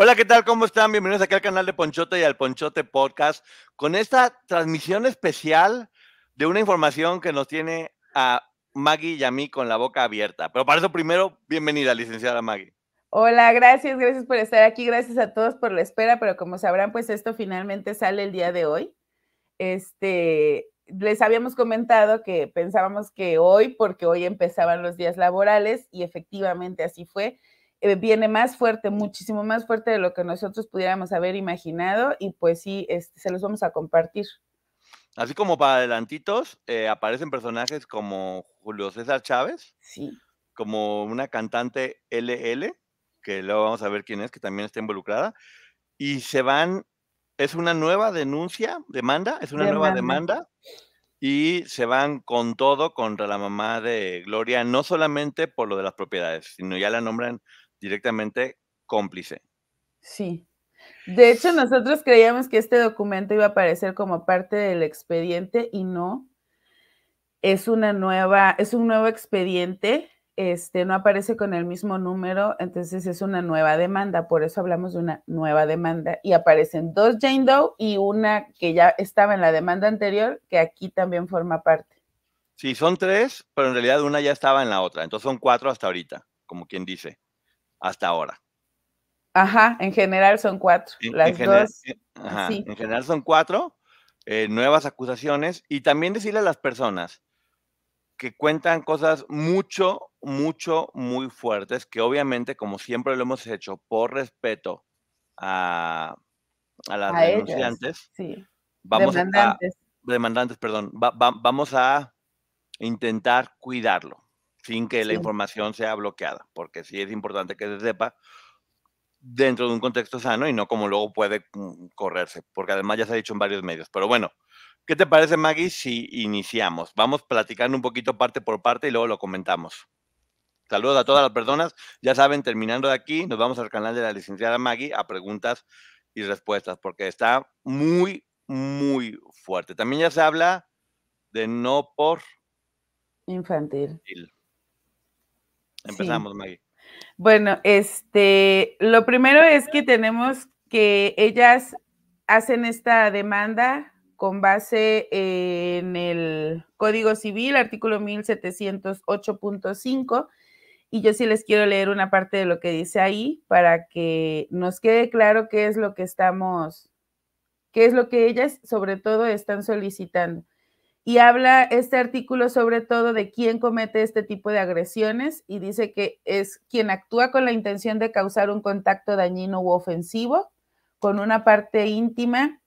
Hola, ¿qué tal? ¿Cómo están? Bienvenidos aquí al canal de Ponchote y al Ponchote Podcast con esta transmisión especial de una información que nos tiene a Maggie y a mí con la boca abierta. Pero para eso primero, bienvenida, licenciada Maggie. Hola, gracias, gracias por estar aquí, gracias a todos por la espera, pero como sabrán, pues esto finalmente sale el día de hoy. Este, les habíamos comentado que pensábamos que hoy, porque hoy empezaban los días laborales y efectivamente así fue, eh, viene más fuerte, muchísimo más fuerte de lo que nosotros pudiéramos haber imaginado y pues sí, este, se los vamos a compartir. Así como para adelantitos, eh, aparecen personajes como Julio César Chávez, sí. como una cantante LL, que luego vamos a ver quién es, que también está involucrada, y se van, es una nueva denuncia, demanda, es una nueva demanda y se van con todo contra la mamá de Gloria, no solamente por lo de las propiedades, sino ya la nombran directamente cómplice. Sí. De hecho, nosotros creíamos que este documento iba a aparecer como parte del expediente y no. Es una nueva, es un nuevo expediente, este no aparece con el mismo número, entonces es una nueva demanda, por eso hablamos de una nueva demanda y aparecen dos Jane Doe y una que ya estaba en la demanda anterior que aquí también forma parte. Sí, son tres, pero en realidad una ya estaba en la otra, entonces son cuatro hasta ahorita, como quien dice hasta ahora. Ajá, en general son cuatro. las general, dos. Eh, en general son cuatro eh, nuevas acusaciones y también decirle a las personas que cuentan cosas mucho, mucho, muy fuertes, que obviamente, como siempre lo hemos hecho, por respeto a, a las denunciantes, sí. vamos demandantes. a demandantes, perdón, vamos a intentar cuidarlo sin que la información sea bloqueada, porque sí es importante que se sepa dentro de un contexto sano y no como luego puede mm, correrse, porque además ya se ha dicho en varios medios. Pero bueno, ¿qué te parece Maggie si iniciamos? Vamos platicando un poquito parte por parte y luego lo comentamos. Saludos a todas las personas. Ya saben, terminando de aquí, nos vamos al canal de la licenciada Maggie a preguntas y respuestas, porque está muy, muy fuerte. También ya se habla de no por infantil. Empezamos, Maggie. Bueno, este, lo primero es que tenemos que ellas hacen esta demanda con base en el Código Civil, artículo 1708.5, y yo sí les quiero leer una parte de lo que dice ahí para que nos quede claro qué es lo que estamos, qué es lo que ellas sobre todo están solicitando. Y habla este artículo sobre todo de quién comete este tipo de agresiones y dice que es quien actúa con la intención de causar un contacto dañino u ofensivo con una parte íntima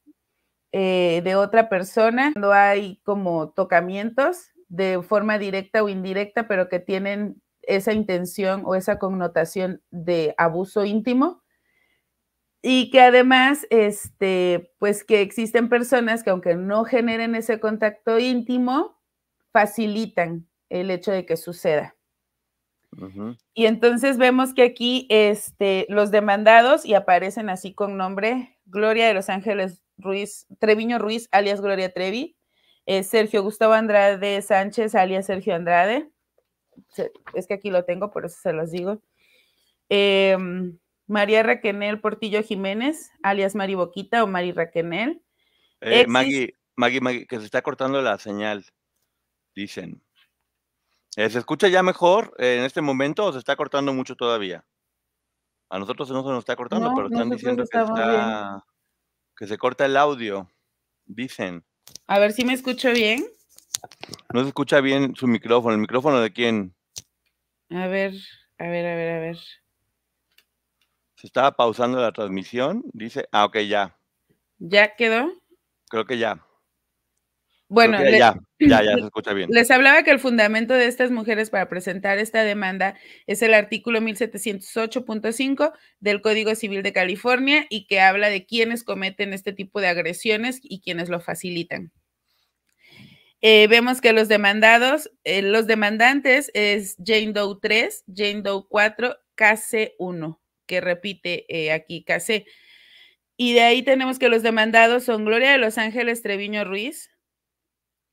eh, de otra persona, cuando hay como tocamientos de forma directa o indirecta, pero que tienen esa intención o esa connotación de abuso íntimo y que además, este, pues que existen personas que aunque no generen ese contacto íntimo, facilitan el hecho de que suceda. Y entonces vemos que aquí este, los demandados y aparecen así con nombre Gloria de los Ángeles Ruiz, Treviño Ruiz, alias Gloria Trevi, eh, Sergio Gustavo Andrade Sánchez, alias Sergio Andrade. Es que aquí lo tengo, por eso se los digo. Eh, María Raquenel Portillo Jiménez, alias Mari Boquita o Mari Raquenel. Eh, Maggie, Maggie, que se está cortando la señal, dicen. Eh, ¿Se escucha ya mejor eh, en este momento o se está cortando mucho todavía? A nosotros no se nos está cortando, pero están diciendo que, que se corta el audio, dicen. A ver si me escucho bien. No se escucha bien su micrófono. ¿El micrófono de quién? A ver, a ver, a ver, a ver. Se estaba pausando la transmisión. Dice, ah, ok, ya. ¿Ya quedó? Creo que ya. Bueno, ya, ya, ya se escucha bien. Les hablaba que el fundamento de estas mujeres para presentar esta demanda es el artículo 1708.5 del Código Civil de California y que habla de quienes cometen este tipo de agresiones y quienes lo facilitan. Eh, vemos que los demandados, eh, los demandantes es Jane Doe 3, Jane Doe 4, KC 1 que repite eh, aquí Casé. Y de ahí tenemos que los demandados son Gloria de Los Ángeles Treviño Ruiz,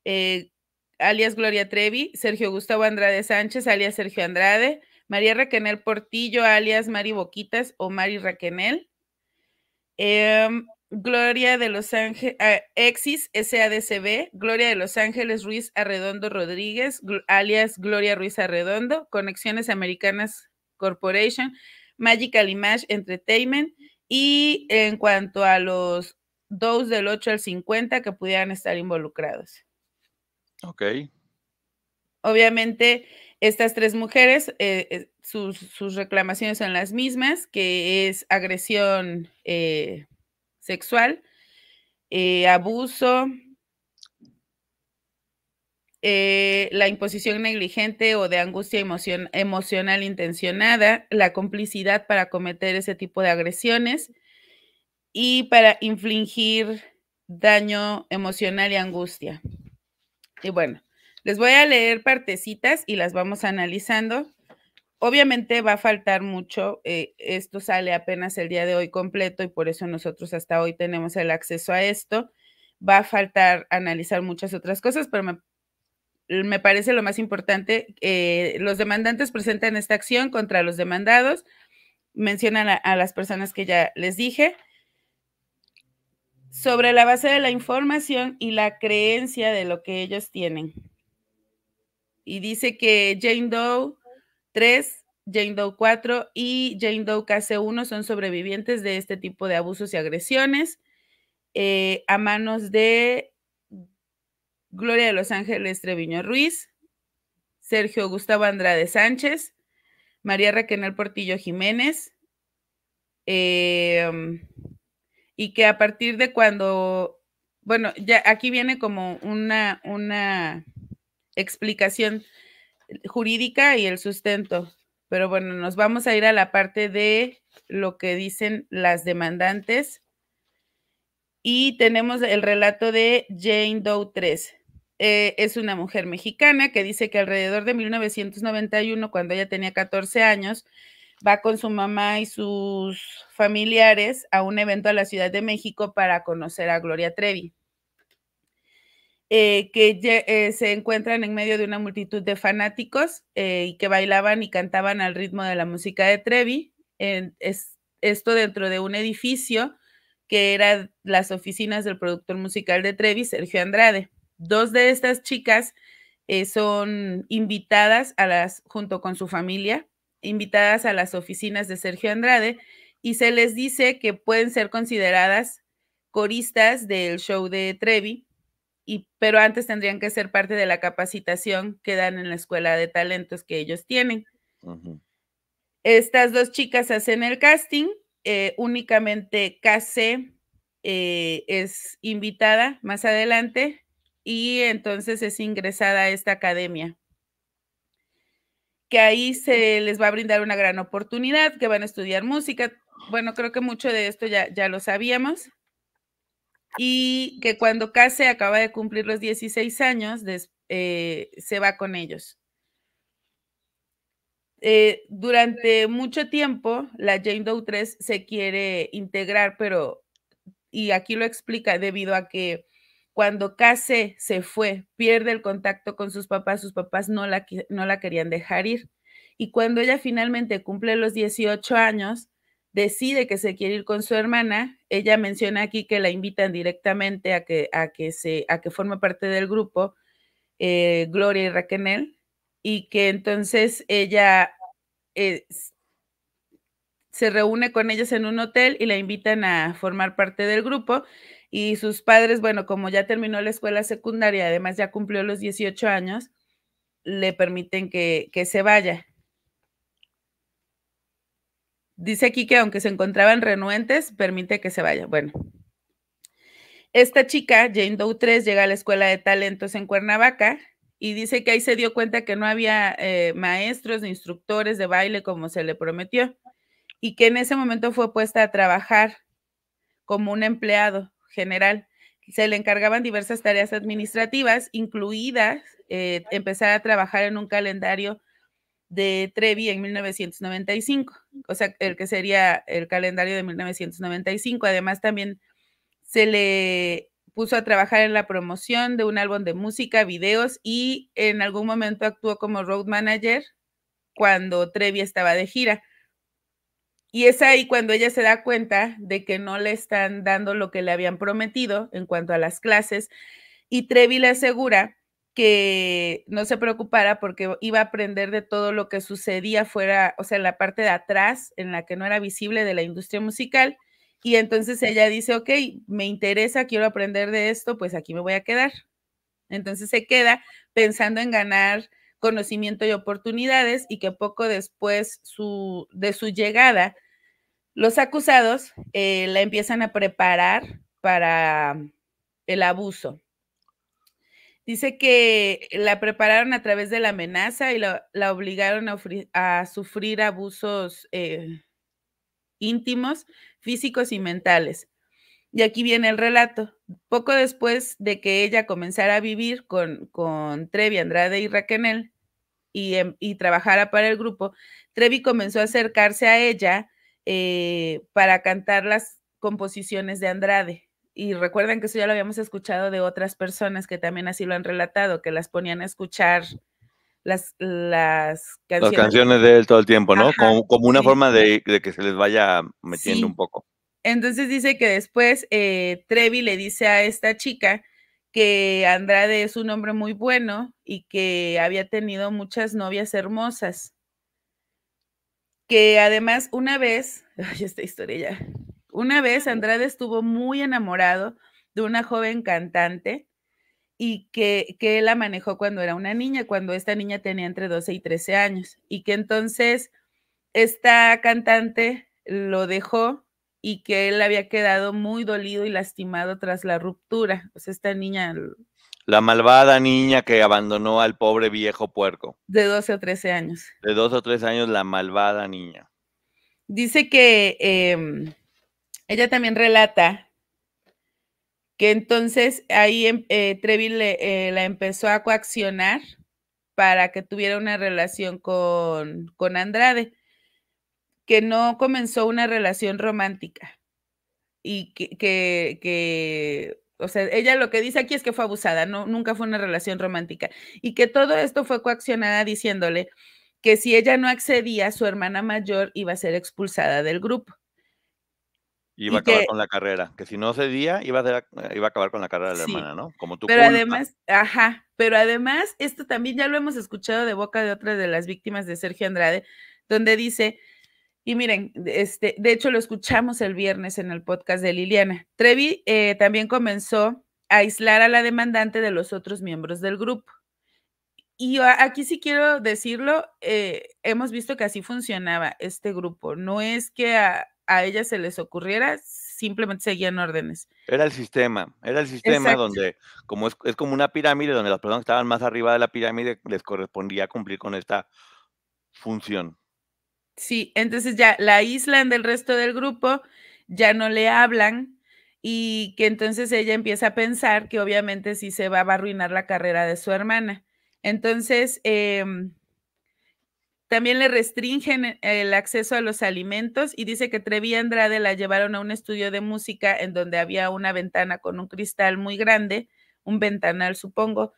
eh, alias Gloria Trevi, Sergio Gustavo Andrade Sánchez, alias Sergio Andrade, María Raquenel Portillo, alias Mari Boquitas o Mari Raquenel. Em, Gloria de Los Ángeles, ah, Exis SADCB, Gloria de Los Ángeles Ruiz Arredondo Rodríguez, alias Gloria Ruiz Arredondo, Conexiones Americanas Corporation, Magical Image Entertainment. Y en cuanto a los dos del 8 al 50 que pudieran estar involucrados. Ok. Obviamente, estas tres mujeres, eh, eh, sus, reclamaciones son las mismas, que es agresión eh, sexual, abuso eh, la imposición negligente o de angustia emocional intencionada, la complicidad para cometer ese tipo de agresiones y para infligir daño emocional y angustia. Y bueno, les voy a leer partecitas y las vamos analizando. Obviamente va a faltar mucho, eh, esto sale apenas el día de hoy completo y por eso nosotros hasta hoy tenemos el acceso a esto. Va a faltar analizar muchas otras cosas, pero me me parece lo más importante, eh, los demandantes presentan esta acción contra los demandados, mencionan a, las personas que ya les dije, sobre la base de la información y la creencia de lo que ellos tienen. Y dice que Jane Doe 3, Jane Doe 4 y Jane Doe KC1 son sobrevivientes de este tipo de abusos y agresiones eh, a manos de Gloria de Los Ángeles Treviño Ruiz, Sergio Gustavo Andrade Sánchez, María Raquel Portillo Jiménez, em, y que a partir de cuando, bueno, ya aquí viene como una, una explicación jurídica y el sustento, pero bueno, nos vamos a ir a la parte de lo que dicen las demandantes. Y tenemos el relato de Jane Doe 3. Eh, es una mujer mexicana que dice que alrededor de 1991, cuando ella tenía 14 años, va con su mamá y sus familiares a un evento a la Ciudad de México para conocer a Gloria Trevi. Eh, que eh, se encuentran en medio de una multitud de fanáticos y que bailaban y cantaban al ritmo de la música de Trevi. Es, esto dentro de un edificio que eran las oficinas del productor musical de Trevi, Sergio Andrade. Dos de estas chicas eh, son invitadas a las, junto con su familia, invitadas a las oficinas de Sergio Andrade y se les dice que pueden ser consideradas coristas del show de Trevi, y, pero antes tendrían que ser parte de la capacitación que dan en la escuela de talentos que ellos tienen. Estas dos chicas hacen el casting, eh, únicamente KC eh, es invitada más adelante y entonces es ingresada a esta academia que ahí se les va a brindar una gran oportunidad, que van a estudiar música. Bueno, creo que mucho de esto ya, ya lo sabíamos. Y que cuando Case acaba de cumplir los 16 años, eh, se va con ellos. Eh, durante mucho tiempo, la Jane Doe 3 se quiere integrar, pero, y aquí lo explica, debido a que cuando Case se fue, pierde el contacto con sus papás, sus papás no la, no la querían dejar ir. Y cuando ella finalmente cumple los 18 años, decide que se quiere ir con su hermana. Ella menciona aquí que la invitan directamente a que, a que, se, a que forme parte del grupo eh, Gloria y Raquel, y que entonces ella se reúne con ellas en un hotel y la invitan a formar parte del grupo y sus padres, bueno, como ya terminó la escuela secundaria, además ya cumplió los 18 años, le permiten que, se vaya. Dice aquí que aunque se encontraban renuentes, permite que se vaya. Bueno, esta chica, Jane Doe 3, llega a la Escuela de Talentos en Cuernavaca y dice que ahí se dio cuenta que no había eh, maestros ni instructores de baile como se le prometió y que en ese momento fue puesta a trabajar como un empleado general. Se le encargaban diversas tareas administrativas, incluidas eh, empezar a trabajar en un calendario de Trevi en 1995, o sea, el que sería el calendario de 1995. Además, también se le puso a trabajar en la promoción de un álbum de música, videos y en algún momento actuó como road manager cuando Trevi estaba de gira. Y es ahí cuando ella se da cuenta de que no le están dando lo que le habían prometido en cuanto a las clases. Y Trevi le asegura que no se preocupara porque iba a aprender de todo lo que sucedía fuera, o sea, en la parte de atrás, en la que no era visible de la industria musical. Y entonces ella dice, ok, me interesa, quiero aprender de esto, pues aquí me voy a quedar. Entonces se queda pensando en ganar conocimiento y oportunidades y que poco después de su llegada, los acusados eh, la empiezan a preparar para mm, el abuso. Dice que la prepararon a través de la amenaza y la, obligaron a, sufrir abusos eh, íntimos, físicos y mentales. Y aquí viene el relato. Poco después de que ella comenzara a vivir con, con Trevi, Andrade y Raquenel em, y, trabajara para el grupo, Trevi comenzó a acercarse a ella eh, para cantar las composiciones de Andrade. Y recuerden que eso ya lo habíamos escuchado de otras personas que también así lo han relatado, que las ponían a escuchar las, las canciones. Las canciones de él todo el tiempo, ¿no? como, una forma de, que se les vaya metiendo un poco. Entonces dice que después eh, Trevi le dice a esta chica que Andrade es un hombre muy bueno y que había tenido muchas novias hermosas. Que además una vez, ay, esta historia ya, una vez Andrade estuvo muy enamorado de una joven cantante y que, que la manejó cuando era una niña, cuando esta niña tenía entre 12 y 13 años, y que entonces esta cantante lo dejó y que él había quedado muy dolido y lastimado tras la ruptura. sea esta niña... La malvada niña que abandonó al pobre viejo puerco. De 12 o 13 años. De 12 o 13 años, la malvada niña. Dice que em, ella también relata que entonces ahí em, eh, eh, la empezó a coaccionar para que tuviera una relación con, con Andrade que no comenzó una relación romántica y que, que, o sea, ella lo que dice aquí es que fue abusada, no, nunca fue una relación romántica y que todo esto fue coaccionada diciéndole que si ella no accedía, su hermana mayor iba a ser expulsada del grupo. Iba a acabar con la carrera, que si no accedía, iba a, iba a acabar con la carrera de la hermana, ¿no? Como tú. Pero además, ajá, pero además, esto también ya lo hemos escuchado de boca de otra de las víctimas de Sergio Andrade, donde dice y miren, este, de hecho lo escuchamos el viernes en el podcast de Liliana. Trevi eh, también comenzó a aislar a la demandante de los otros miembros del grupo. Y aquí sí quiero decirlo, eh, hemos visto que así funcionaba este grupo. No es que a, ella se les ocurriera, simplemente seguían órdenes. Era el sistema, era el sistema donde, como es, es, como una pirámide, donde las personas que estaban más arriba de la pirámide les correspondía cumplir con esta función. Sí, entonces ya la aíslan del resto del grupo, ya no le hablan y que entonces ella empieza a pensar que obviamente si se va, va a arruinar la carrera de su hermana. Entonces, em, también le restringen el acceso a los alimentos y dice que Trevi Andrade la llevaron a un estudio de música en donde había una ventana con un cristal muy grande, un ventanal supongo,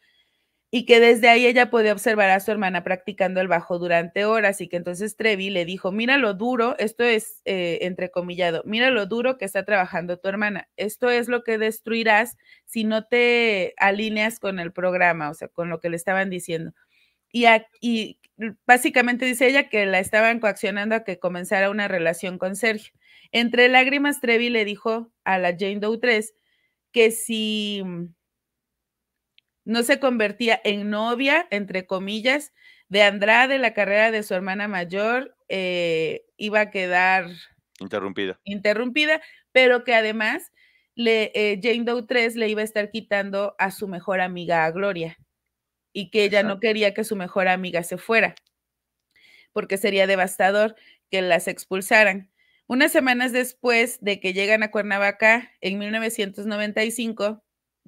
y que desde ahí ella podía observar a su hermana practicando el bajo durante horas y que entonces Trevi le dijo, mira lo duro, esto es eh, entrecomillado, mira lo duro que está trabajando tu hermana, esto es lo que destruirás si no te alineas con el programa, o sea, con lo que le estaban diciendo. Y, y básicamente dice ella que la estaban coaccionando a que comenzara una relación con Sergio. Entre lágrimas, Trevi le dijo a la Jane Doe 3 que si no se convertía en novia, entre comillas, de Andrade, la carrera de su hermana mayor eh, iba a quedar interrumpida. Interrumpida, pero que además le, eh, Jane Doe 3 le iba a estar quitando a su mejor amiga a Gloria y que ella no quería que su mejor amiga se fuera, porque sería devastador que las expulsaran. Unas semanas después de que llegan a Cuernavaca, en 1995,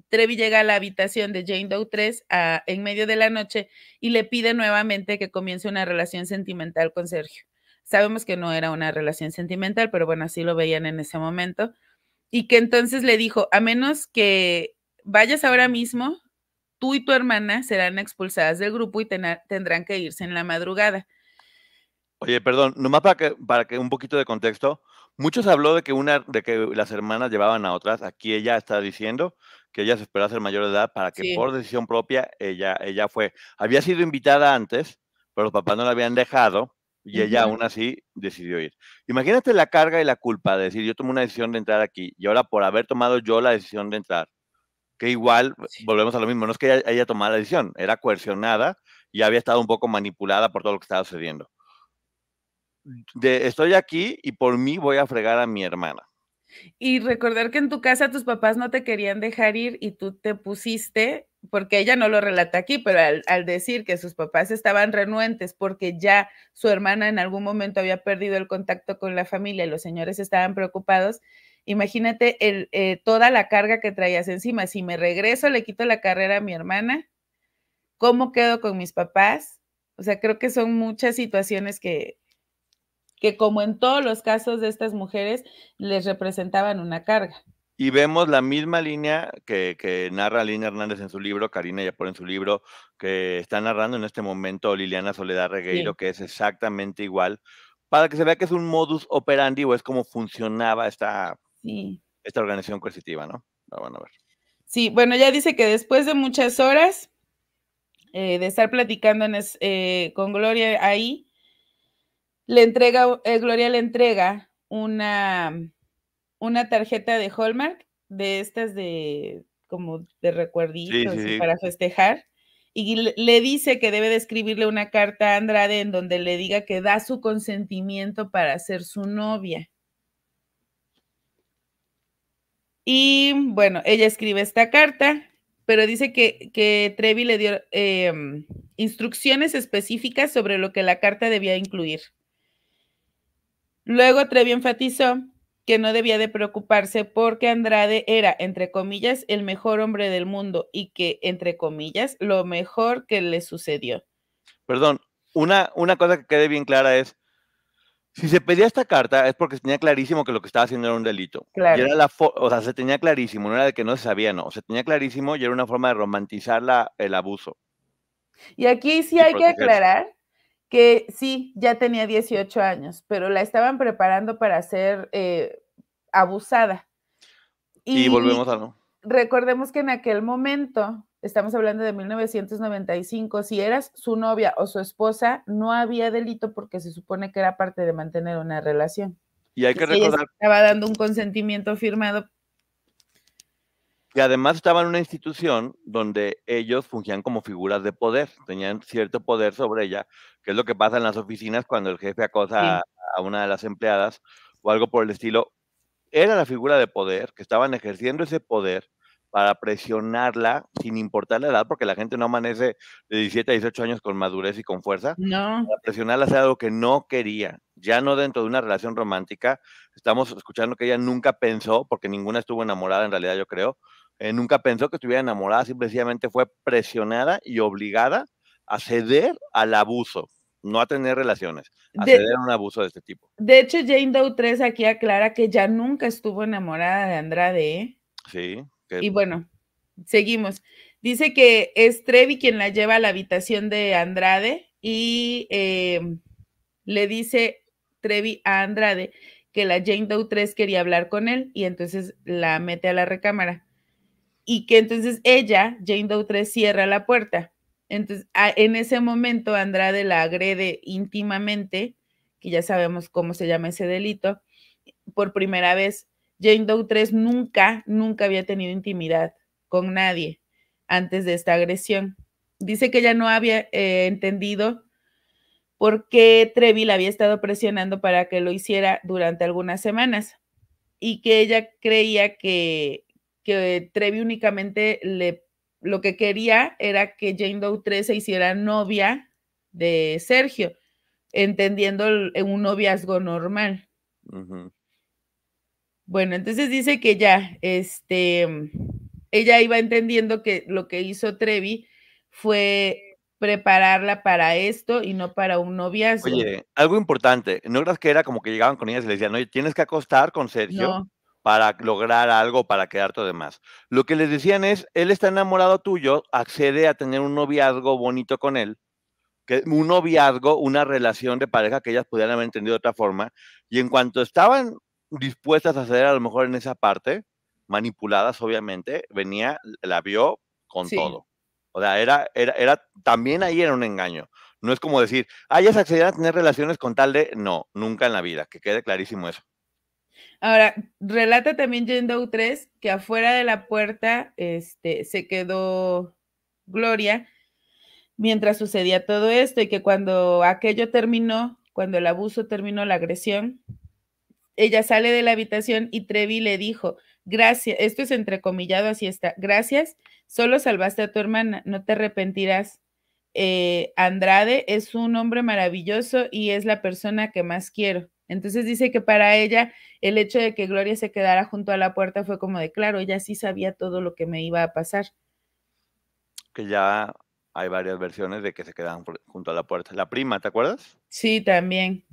Trevi llega a la habitación de Jane Doe 3 en medio de la noche y le pide nuevamente que comience una relación sentimental con Sergio. Sabemos que no era una relación sentimental, pero bueno, así lo veían en ese momento. Y que entonces le dijo, a menos que vayas ahora mismo, tú y tu hermana serán expulsadas del grupo y tendrán que irse en la madrugada. Oye, perdón, nomás para que, para que un poquito de contexto, muchos habló de que, una, de que las hermanas llevaban a otras, aquí ella está diciendo que ella se a ser mayor de edad para que por decisión propia ella, ella fue. Había sido invitada antes, pero los papás no la habían dejado y ella aún así decidió ir. Imagínate la carga y la culpa de decir, yo tomé una decisión de entrar aquí y ahora por haber tomado yo la decisión de entrar, que igual volvemos a lo mismo, no es que ella, tomara la decisión, era coercionada y había estado un poco manipulada por todo lo que estaba sucediendo. estoy aquí y por mí voy a fregar a mi hermana. Y recordar que en tu casa tus papás no te querían dejar ir y tú te pusiste, porque ella no lo relata aquí, pero al, decir que sus papás estaban renuentes porque ya su hermana en algún momento había perdido el contacto con la familia y los señores estaban preocupados, imagínate eh, toda la carga que traías encima. Si me regreso, le quito la carrera a mi hermana, ¿cómo quedo con mis papás? O sea, creo que son muchas situaciones que, que como en todos los casos de estas mujeres, les representaban una carga. Y vemos la misma línea que, narra Lina Hernández en su libro, Karina ya pone en su libro, que está narrando en este momento Liliana Soledad Regueiro, que es exactamente igual, para que se vea que es un modus operandi o es como funcionaba esta, esta organización coercitiva, ¿no? a ver. Sí, bueno, ya dice que después de muchas horas eh, de estar platicando eh, con Gloria ahí, le entrega, eh, Gloria le entrega una, una tarjeta de Hallmark, de estas de como de recuerditos para festejar, y le, dice que debe de escribirle una carta a Andrade en donde le diga que da su consentimiento para ser su novia. Y bueno, ella escribe esta carta, pero dice que, Trevi le dio em, instrucciones específicas sobre lo que la carta debía incluir. Luego Trevi enfatizó que no debía de preocuparse porque Andrade era, entre comillas, el mejor hombre del mundo y que, entre comillas, lo mejor que le sucedió. Perdón, una, una cosa que quede bien clara es, si se pedía esta carta es porque se tenía clarísimo que lo que estaba haciendo era un delito. o sea, se tenía clarísimo, no era de que no se sabía, no, se tenía clarísimo y era una forma de romantizar la, el abuso. Y aquí sí hay que aclarar que sí, ya tenía 18 años, pero la estaban preparando para ser eh, abusada. Y, volvemos a no. Recordemos que en aquel momento, estamos hablando de 1995, si eras su novia o su esposa, no había delito porque se supone que era parte de mantener una relación. Y hay que recordar. Estaba dando un consentimiento firmado y además estaba en una institución donde ellos fungían como figuras de poder, tenían cierto poder sobre ella, que es lo que pasa en las oficinas cuando el jefe acosa a, una de las empleadas o algo por el estilo. Era la figura de poder, que estaban ejerciendo ese poder para presionarla sin importar la edad, porque la gente no amanece de 17 a 18 años con madurez y con fuerza. No. Para presionarla hacer algo que no quería. Ya no dentro de una relación romántica. Estamos escuchando que ella nunca pensó, porque ninguna estuvo enamorada en realidad, yo creo, eh, nunca pensó que estuviera enamorada, simplemente fue presionada y obligada a ceder al abuso, no a tener relaciones, a ceder a un abuso de este tipo. De hecho, Jane Doe 3 aquí aclara que ya nunca estuvo enamorada de Andrade. ¿eh? Sí. Y bueno, seguimos. Dice que es Trevi quien la lleva a la habitación de Andrade y em, le dice Trevi a Andrade que la Jane Doe 3 quería hablar con él y entonces la mete a la recámara y que entonces ella, Jane Doe 3, cierra la puerta. Entonces, en ese momento Andrade la agrede íntimamente, que ya sabemos cómo se llama ese delito, por primera vez. Jane Doe 3 nunca, nunca había tenido intimidad con nadie antes de esta agresión. Dice que ella no había eh, entendido por qué Trevi la había estado presionando para que lo hiciera durante algunas semanas y que ella creía que que Trevi únicamente le, lo que quería era que Jane Doe 3 se hiciera novia de Sergio, entendiendo eh, un noviazgo normal. Bueno, entonces dice que ya, este, ella iba entendiendo que lo que hizo Trevi fue prepararla para esto y no para un noviazgo. Oye, algo importante, ¿no creas que era como que llegaban con ella y le decían, no, tienes que acostar con Sergio? para lograr algo, para quedar todo más. Lo que les decían es, él está enamorado tuyo, accede a tener un noviazgo bonito con él, que, un noviazgo, una relación de pareja que ellas pudieran haber entendido de otra forma, y en cuanto estaban dispuestas a acceder a lo mejor en esa parte, manipuladas obviamente, venía, la vio con todo. O sea, era, era, también ahí era un engaño. No es como decir, ah, ya se accedieron a tener relaciones con tal de, no, nunca en la vida, que quede clarísimo eso. Ahora, relata también Jane 3 que afuera de la puerta este, se quedó Gloria mientras sucedía todo esto y que cuando aquello terminó, cuando el abuso terminó, la agresión, ella sale de la habitación y Trevi le dijo, gracias, esto es entrecomillado, así está, gracias, solo salvaste a tu hermana, no te arrepentirás. Eh, Andrade es un hombre maravilloso y es la persona que más quiero. Entonces dice que para ella el hecho de que Gloria se quedara junto a la puerta fue como de, claro, ella sí sabía todo lo que me iba a pasar. Que ya hay varias versiones de que se quedaban junto a la puerta. La prima, ¿te acuerdas? Sí, también.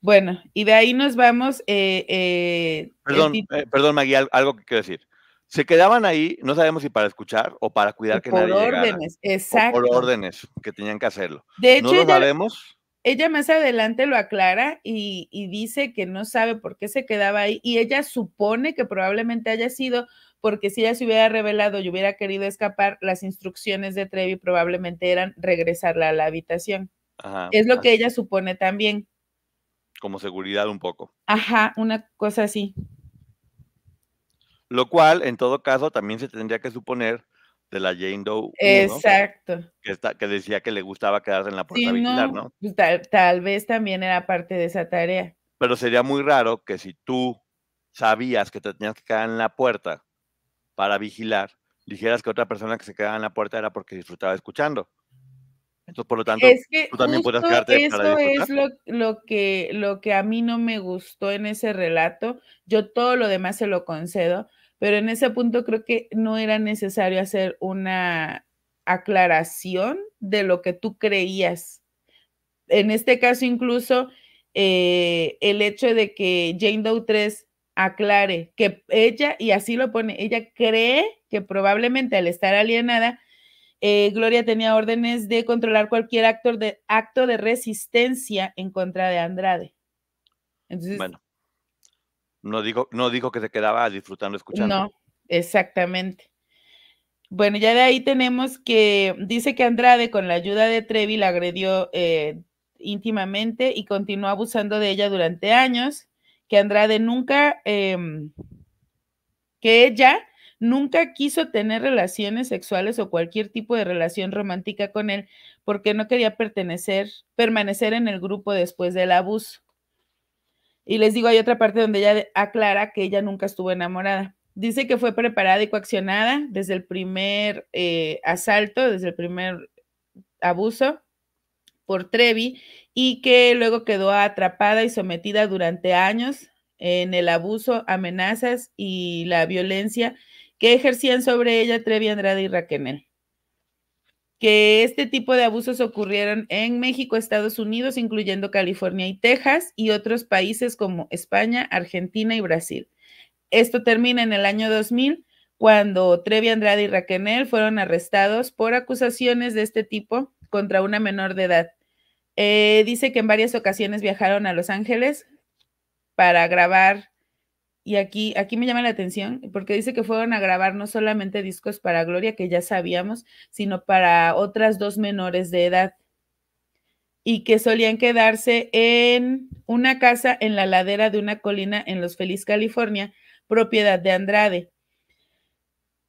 Bueno, y de ahí nos vamos. Eh, eh, perdón, eh, perdón, Magui, algo que quiero decir. Se quedaban ahí, no sabemos si para escuchar o para cuidar que que por órdenes, exacto. por órdenes que tenían que hacerlo. De hecho, no lo sabemos ella más adelante lo aclara y, dice que no sabe por qué se quedaba ahí y ella supone que probablemente haya sido porque si ella se hubiera revelado y hubiera querido escapar, las instrucciones de Trevi probablemente eran regresarla a la habitación. es lo que ella supone también. Como seguridad un poco. Ajá, una cosa así. Lo cual, en todo caso, también se tendría que suponer de la Jane Doe. Exacto. Que, decía que le gustaba quedarse en la puerta vigilar, ¿no? Pues, tal, vez también era parte de esa tarea. Pero sería muy raro que si tú sabías que te tenías que quedar en la puerta para vigilar, dijeras que otra persona que se quedaba en la puerta era porque disfrutaba escuchando. Entonces, por lo tanto, tú también puedes quedarte eso es lo, lo, que, lo que a mí no me gustó en ese relato. Yo todo lo demás se lo concedo, pero en ese punto creo que no era necesario hacer una aclaración de lo que tú creías. En este caso incluso eh, el hecho de que Jane Doe 3 aclare que ella, y así lo pone, ella cree que probablemente al estar alienada, eh, Gloria tenía órdenes de controlar cualquier acto de, acto de resistencia en contra de Andrade. Entonces, no digo, no digo que se quedaba disfrutando, escuchando. No, exactamente. Bueno, ya de ahí tenemos que dice que Andrade con la ayuda de Trevi la agredió eh, íntimamente y continuó abusando de ella durante años, que Andrade nunca, em, que ella nunca quiso tener relaciones sexuales o cualquier tipo de relación romántica con él porque no quería pertenecer, permanecer en el grupo después del abuso. Y les digo, hay otra parte donde ella aclara que ella nunca estuvo enamorada. Dice que fue preparada y coaccionada desde el primer eh, asalto, desde el primer abuso por Trevi y que luego quedó atrapada y sometida durante años en el abuso, amenazas y la violencia que ejercían sobre ella Trevi Andrade y Raquenel que este tipo de abusos ocurrieron en México, Estados Unidos, incluyendo California y Texas, y otros países como España, Argentina y Brasil. Esto termina en el año 2000, cuando Trevi Andrade y Raquenel fueron arrestados por acusaciones de este tipo contra una menor de edad. Eh, dice que en varias ocasiones viajaron a Los Ángeles para grabar y aquí, aquí me llama la atención, porque dice que fueron a grabar no solamente discos para Gloria, que ya sabíamos, sino para otras dos menores de edad, y que solían quedarse en una casa en la ladera de una colina en Los Feliz, California, propiedad de Andrade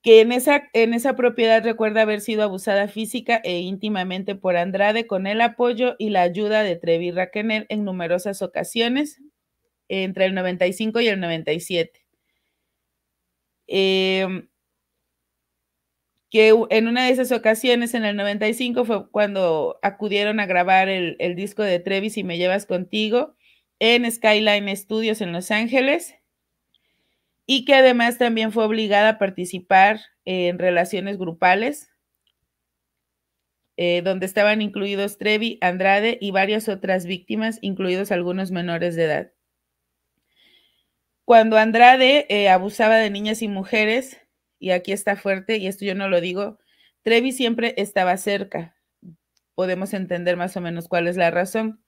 que en esa, en esa propiedad recuerda haber sido abusada física e íntimamente por Andrade con el apoyo y la ayuda de Trevi Raquenel en numerosas ocasiones, entre el 95 y el 97. Em, que en una de esas ocasiones, en el 95, fue cuando acudieron a grabar el, disco de Trevis y Me Llevas Contigo en Skyline Studios en Los Ángeles y que además también fue obligada a participar en relaciones grupales, eh, donde estaban incluidos Trevi, Andrade y varias otras víctimas, incluidos algunos menores de edad cuando Andrade eh, abusaba de niñas y mujeres, y aquí está fuerte, y esto yo no lo digo, Trevi siempre estaba cerca. Podemos entender más o menos cuál es la razón.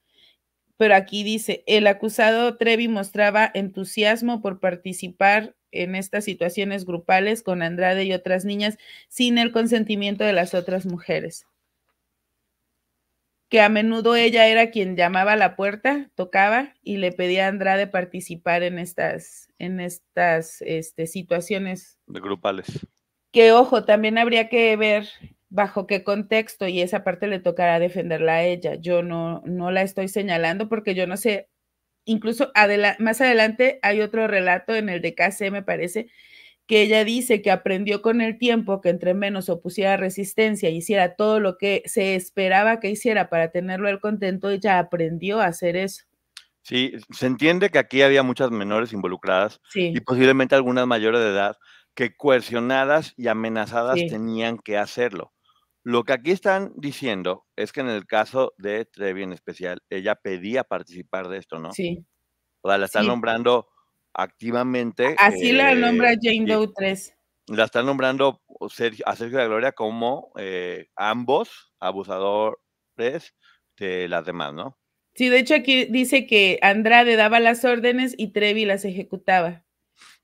Pero aquí dice, el acusado Trevi mostraba entusiasmo por participar en estas situaciones grupales con Andrade y otras niñas sin el consentimiento de las otras mujeres que a menudo ella era quien llamaba a la puerta, tocaba y le pedía a Andrade participar en estas, en estas este, situaciones. grupales. Que ojo, también habría que ver bajo qué contexto y esa parte le tocará defenderla a ella. Yo no, no la estoy señalando porque yo no sé, incluso más adelante hay otro relato en el de KC, me parece, que ella dice que aprendió con el tiempo que entre menos opusiera resistencia y hiciera todo lo que se esperaba que hiciera para tenerlo al contento, ella aprendió a hacer eso. Sí, se entiende que aquí había muchas menores involucradas y posiblemente algunas mayores de edad que coercionadas y amenazadas tenían que hacerlo. Lo que aquí están diciendo es que en el caso de Trevi en especial, ella pedía participar de esto, ¿no? Sí. O sea, la están nombrando activamente. Así la eh, nombra Jane Doe 3. La están nombrando a Sergio de la Gloria como eh, ambos abusadores de las demás, ¿no? Sí, de hecho aquí dice que Andrade daba las órdenes y Trevi las ejecutaba.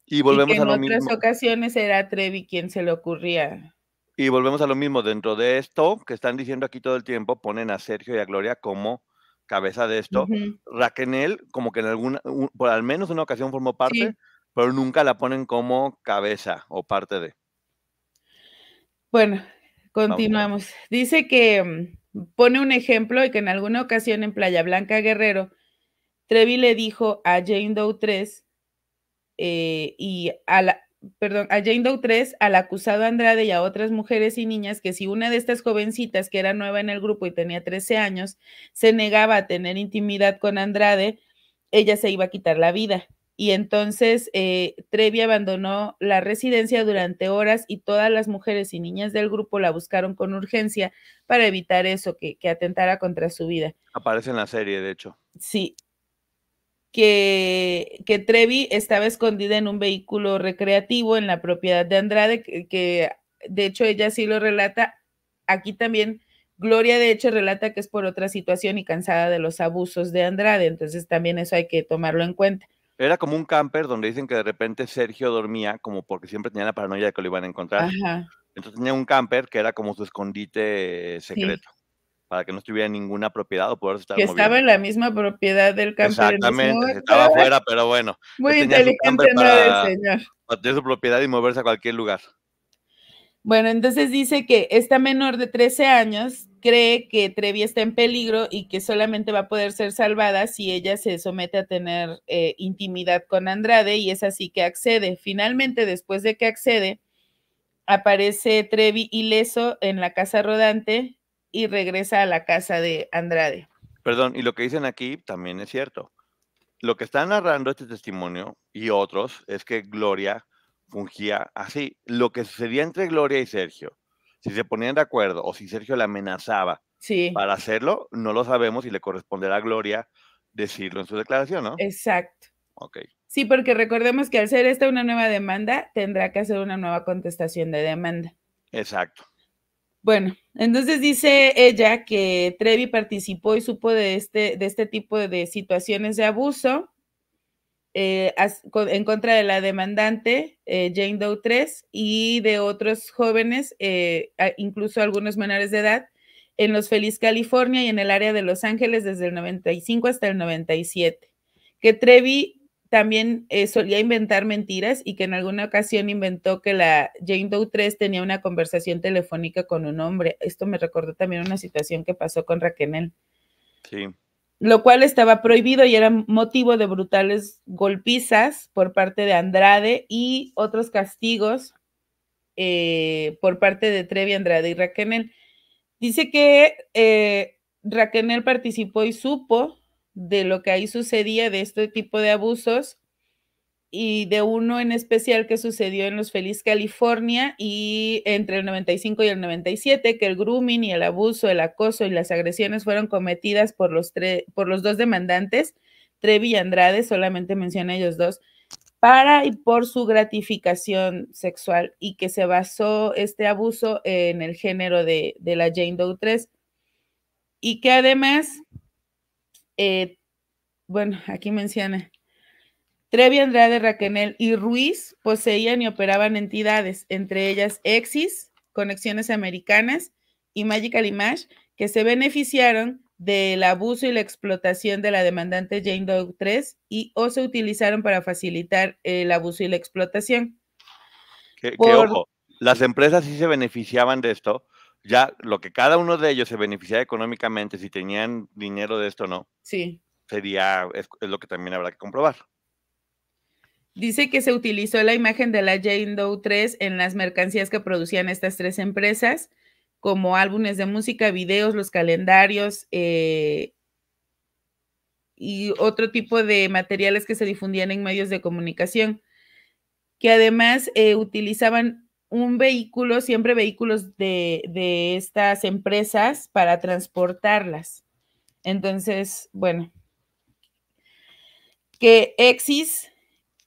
Y volvemos a lo mismo. En otras ocasiones era Trevi quien se le ocurría. Y volvemos a lo mismo. Dentro de esto que están diciendo aquí todo el tiempo, ponen a Sergio y a Gloria como cabeza de esto, Raquel, como que en alguna, por al menos una ocasión formó parte, pero nunca la ponen como cabeza o parte de. Bueno, continuamos. Dice que mm, pone un ejemplo y que en alguna ocasión en Playa Blanca Guerrero, Trevi le dijo a Jane Doe 3 eh, y a la, perdón, a Jane Doe 3, al acusado Andrade y a otras mujeres y niñas que si una de estas jovencitas que era nueva en el grupo y tenía 13 años se negaba a tener intimidad con Andrade, ella se iba a quitar la vida. Y entonces eh, Trevi abandonó la residencia durante horas y todas las mujeres y niñas del grupo la buscaron con urgencia para evitar eso, que, que atentara contra su vida. Aparece en la serie, de hecho. Sí, que, que, Trevi estaba escondida en un vehículo recreativo en la propiedad de Andrade, que, de hecho ella sí lo relata. Aquí también Gloria, de hecho, relata que es por otra situación y cansada de los abusos de Andrade, entonces también eso hay que tomarlo en cuenta. Era como un camper donde dicen que de repente Sergio dormía, como porque siempre tenía la paranoia de que lo iban a encontrar. Entonces tenía un camper que era como su escondite secreto para que no estuviera ninguna propiedad o poder estar Que estaba en la misma propiedad del camper. Exactamente, estaba afuera, pero bueno. Muy inteligente señor. Para tener su propiedad y moverse a cualquier lugar. Bueno, entonces dice que esta menor de 13 años cree que Trevi está en peligro y que solamente va a poder ser salvada si ella se somete a tener eh, intimidad con Andrade y es así que accede. Finalmente, después de que accede, aparece Trevi ileso en la casa rodante y regresa a la casa de Andrade. Perdón, y lo que dicen aquí también es cierto. Lo que está narrando este testimonio y otros es que Gloria fungía así. Lo que sucedía entre Gloria y Sergio, si se ponían de acuerdo o si Sergio la amenazaba para hacerlo, no lo sabemos y le corresponderá a Gloria decirlo en su declaración, ¿no? Exacto. Ok. Sí, porque recordemos que al ser esta una nueva demanda, tendrá que hacer una nueva contestación de demanda. Exacto. Bueno, entonces dice ella que Trevi participó y supo de este, de este tipo de situaciones de abuso eh, en contra de la demandante eh, Jane Doe 3 y de otros jóvenes, eh, incluso algunos menores de edad, en Los Feliz, California y en el área de Los Ángeles desde el 95 hasta el 97. Que Trevi también eh, solía inventar mentiras y que en alguna ocasión inventó que la Jane Doe 3 tenía una conversación telefónica con un hombre. Esto me recordó también una situación que pasó con Raquel. Sí. Lo cual estaba prohibido y era motivo de brutales golpizas por parte de Andrade y otros castigos eh, por parte de Trevi, Andrade y Raquel. Dice que eh, Raquenel participó y supo de lo que ahí sucedía, de este tipo de abusos y de uno en especial que sucedió en Los Feliz, California, y entre el 95 y el 97, que el grooming y el abuso, el acoso y las agresiones fueron cometidas por los, por los dos demandantes, Trevi y Andrade, solamente menciona ellos dos, para y por su gratificación sexual, y que se basó este abuso en el género de, de la Jane Doe 3, y que además eh, bueno, aquí menciona, Trevi Andrade Raquenel y Ruiz poseían y operaban entidades, entre ellas Exis, Conexiones Americanas y Magical Image, que se beneficiaron del abuso y la explotación de la demandante Jane Doe 3 y o se utilizaron para facilitar el abuso y la explotación. que ojo, las empresas sí se beneficiaban de esto, ya lo que cada uno de ellos se beneficiara económicamente, si tenían dinero de esto o no, sí. sería, es, lo que también habrá que comprobar. Dice que se utilizó la imagen de la Jane Doe 3 en las mercancías que producían estas tres empresas, como álbumes de música, videos, los calendarios eh, y otro tipo de materiales que se difundían en medios de comunicación, que además eh, utilizaban un vehículo, siempre vehículos de, de estas empresas para transportarlas. Entonces, bueno, que Exis,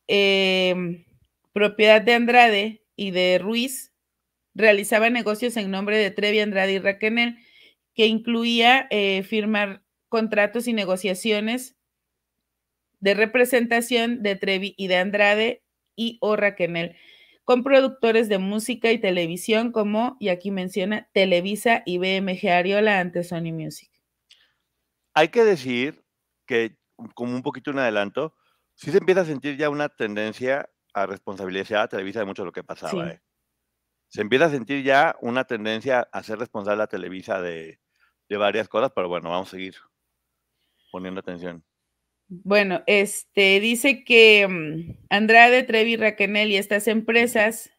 em, propiedad de Andrade y de Ruiz, realizaba negocios en nombre de Trevi, Andrade y Raquenel, que incluía eh, firmar contratos y negociaciones de representación de Trevi y de Andrade y o Raquenel con productores de música y televisión como, y aquí menciona, Televisa y BMG Ariola ante Sony Music. Hay que decir que, como un poquito en adelanto, sí se empieza a sentir ya una tendencia a responsabilizar a Televisa de mucho lo que pasaba. ¿eh? Se empieza a sentir ya una tendencia a ser responsable a Televisa de varias cosas, pero bueno, vamos a seguir poniendo atención. Bueno, este dice que mm, Andrade, Trevi, Raquenel y estas empresas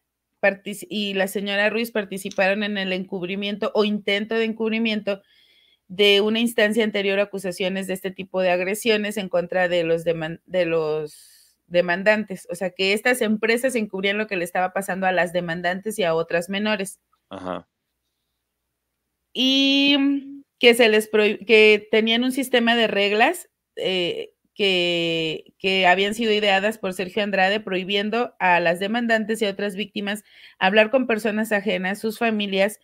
y la señora Ruiz participaron en el encubrimiento o intento de encubrimiento de una instancia anterior acusaciones de este tipo de agresiones en contra de los, demandantes. O sea, que estas empresas encubrían lo que le estaba pasando a las demandantes y a otras menores. Ajá. Y mm, que se les que tenían un sistema de reglas eh, que, habían sido ideadas por Sergio Andrade, prohibiendo a las demandantes y a otras víctimas hablar con personas ajenas, sus familias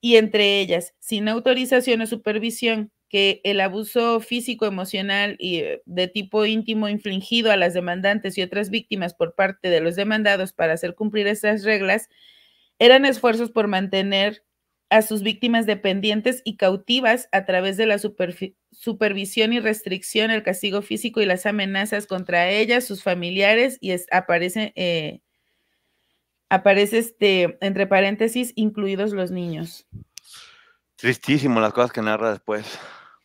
y entre ellas, sin autorización o supervisión, que el abuso físico, emocional y eh, de tipo íntimo infligido a las demandantes y otras víctimas por parte de los demandados para hacer cumplir esas reglas eran esfuerzos por mantener a sus víctimas dependientes y cautivas a través de la supervisión y restricción, el castigo físico y las amenazas contra ellas, sus familiares, y aparece, eh, aparece este, entre paréntesis, incluidos los niños. Tristísimo las cosas que narra después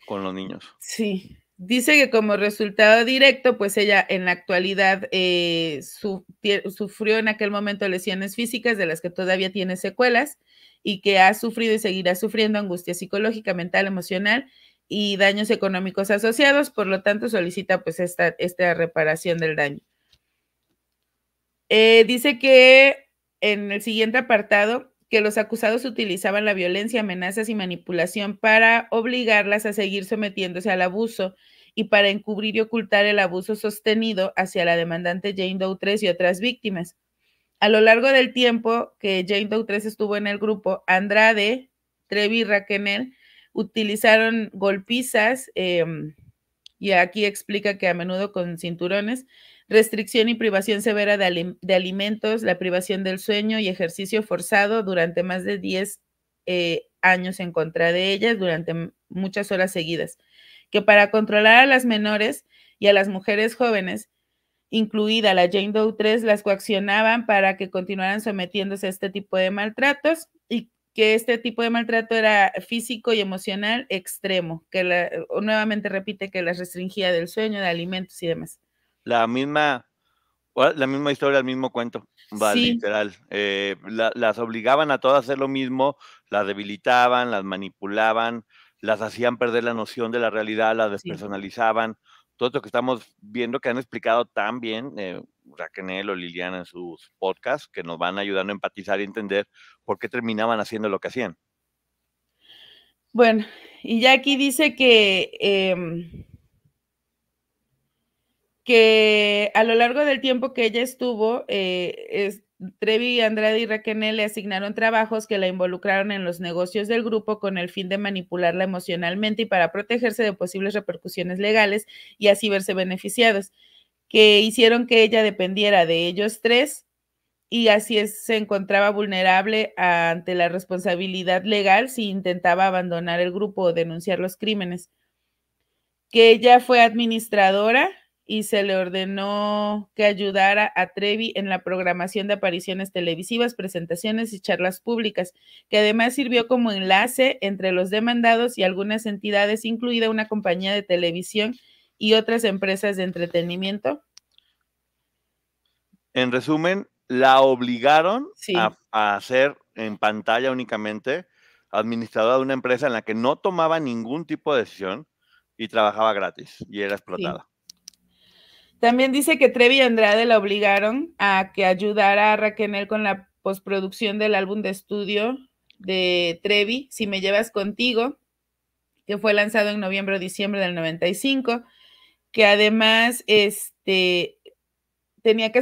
con los niños. Sí, Dice que como resultado directo, pues ella en la actualidad eh, sufrió en aquel momento lesiones físicas de las que todavía tiene secuelas y que ha sufrido y seguirá sufriendo angustia psicológica, mental, emocional y daños económicos asociados, por lo tanto solicita pues esta, esta reparación del daño. Eh, dice que en el siguiente apartado que los acusados utilizaban la violencia, amenazas y manipulación para obligarlas a seguir sometiéndose al abuso y para encubrir y ocultar el abuso sostenido hacia la demandante Jane Doe 3 y otras víctimas. A lo largo del tiempo que Jane Doe 3 estuvo en el grupo, Andrade, Trevi y utilizaron golpizas, em, y aquí explica que a menudo con cinturones, restricción y privación severa de, alimentos, la privación del sueño y ejercicio forzado durante más de 10 eh, años en contra de ellas durante muchas horas seguidas que para controlar a las menores y a las mujeres jóvenes, incluida la Jane Doe 3, las coaccionaban para que continuaran sometiéndose a este tipo de maltratos y que este tipo de maltrato era físico y emocional extremo, que nuevamente repite que las restringía del sueño, de alimentos y demás. La misma, la misma historia, el mismo cuento, va, literal. Eh, las obligaban a todas a hacer lo mismo, las debilitaban, las manipulaban, las hacían perder la noción de la realidad, las despersonalizaban. Todo esto que estamos viendo que han explicado tan bien eh, Raquel o Liliana en sus podcasts, que nos van ayudando a empatizar y entender por qué terminaban haciendo lo que hacían. Bueno, y ya aquí dice que, em, que a lo largo del tiempo que ella estuvo, eh, Trevi, Andrade y Raquenel le asignaron trabajos que la involucraron en los negocios del grupo con el fin de manipularla emocionalmente y para protegerse de posibles repercusiones legales y así verse beneficiados, que hicieron que ella dependiera de ellos tres y así se encontraba vulnerable ante la responsabilidad legal si intentaba abandonar el grupo o denunciar los crímenes. Que ella fue administradora y se le ordenó que ayudara a Trevi en la programación de apariciones televisivas, presentaciones y charlas públicas, que además sirvió como enlace entre los demandados y algunas entidades, incluida una compañía de televisión y otras empresas de entretenimiento. En resumen, la obligaron a, ser hacer en pantalla únicamente administradora de una empresa en la que no tomaba ningún tipo de decisión y trabajaba gratis y era explotada. También dice que Trevi y Andrade la obligaron a que ayudara a Raquel con la postproducción del álbum de estudio de Trevi, Si me llevas contigo, que fue lanzado en noviembre o diciembre del 95, que además este, tenía que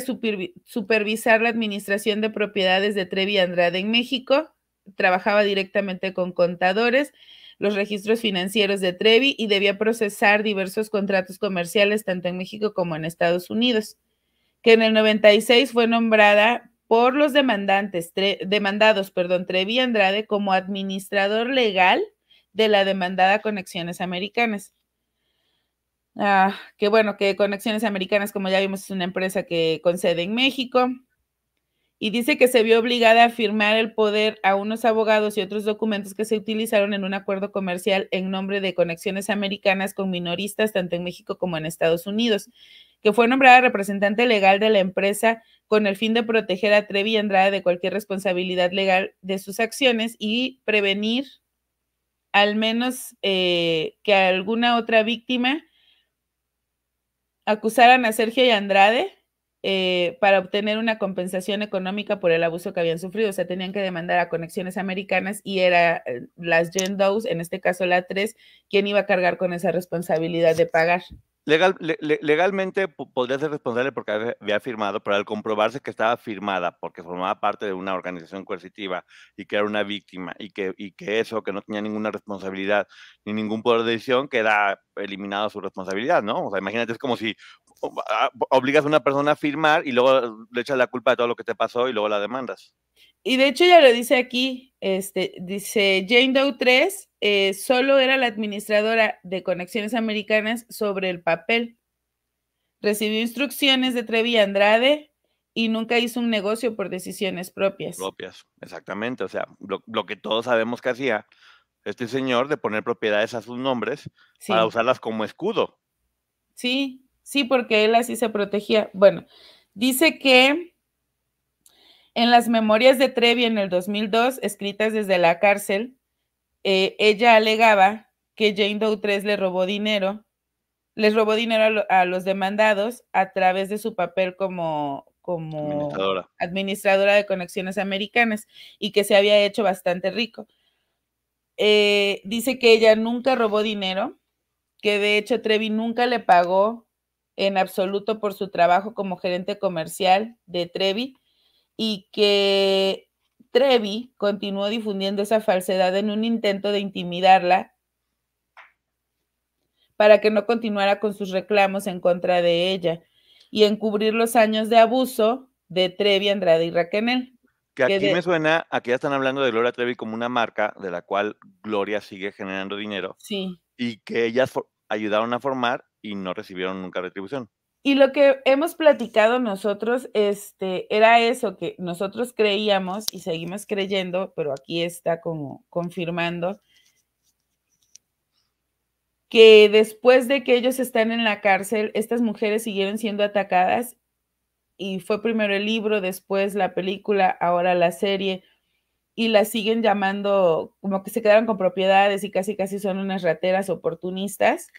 supervisar la administración de propiedades de Trevi Andrade en México, trabajaba directamente con contadores los registros financieros de Trevi y debía procesar diversos contratos comerciales tanto en México como en Estados Unidos, que en el 96 fue nombrada por los demandantes, demandados, perdón, Trevi Andrade como administrador legal de la demandada Conexiones Americanas. Ah, qué bueno, que Conexiones Americanas, como ya vimos, es una empresa que concede en México, y dice que se vio obligada a firmar el poder a unos abogados y otros documentos que se utilizaron en un acuerdo comercial en nombre de conexiones americanas con minoristas tanto en México como en Estados Unidos, que fue nombrada representante legal de la empresa con el fin de proteger a Trevi y Andrade de cualquier responsabilidad legal de sus acciones y prevenir al menos eh, que alguna otra víctima acusaran a Sergio y Andrade eh, para obtener una compensación económica por el abuso que habían sufrido. O sea, tenían que demandar a Conexiones Americanas y era eh, las Gen en este caso la 3, quien iba a cargar con esa responsabilidad de pagar legalmente podría ser responsable porque había firmado, pero al comprobarse que estaba firmada porque formaba parte de una organización coercitiva y que era una víctima y que, y que eso, que no tenía ninguna responsabilidad ni ningún poder de decisión, queda eliminado su responsabilidad, ¿no? O sea, imagínate, es como si obligas a una persona a firmar y luego le echas la culpa de todo lo que te pasó y luego la demandas. Y de hecho ya lo dice aquí, este, dice Jane Doe 3 eh, solo era la administradora de conexiones americanas sobre el papel. Recibió instrucciones de Trevi Andrade y nunca hizo un negocio por decisiones propias. Propias, exactamente. O sea, lo, que todos sabemos que hacía este señor de poner propiedades a sus nombres para usarlas como escudo. Sí, sí, porque él así se protegía. Bueno, dice que en las memorias de Trevi en el 2002, escritas desde la cárcel, eh, ella alegaba que Jane Doe 3 le robó dinero, les robó dinero a, los demandados a través de su papel como, administradora. de conexiones americanas y que se había hecho bastante rico. Eh, dice que ella nunca robó dinero, que de hecho Trevi nunca le pagó en absoluto por su trabajo como gerente comercial de Trevi y que Trevi continuó difundiendo esa falsedad en un intento de intimidarla para que no continuara con sus reclamos en contra de ella y encubrir los años de abuso de Trevi, Andrade y Raquenel. Que aquí me suena aquí ya están hablando de Gloria Trevi como una marca de la cual Gloria sigue generando dinero. Sí. Y que ellas ayudaron a formar y no recibieron nunca retribución. Y lo que hemos platicado nosotros este, era eso, que nosotros creíamos y seguimos creyendo, pero aquí está como confirmando, que después de que ellos están en la cárcel, estas mujeres siguieron siendo atacadas y fue primero el libro, después la película, ahora la serie, y las siguen llamando como que se quedaron con propiedades y casi casi son unas rateras oportunistas.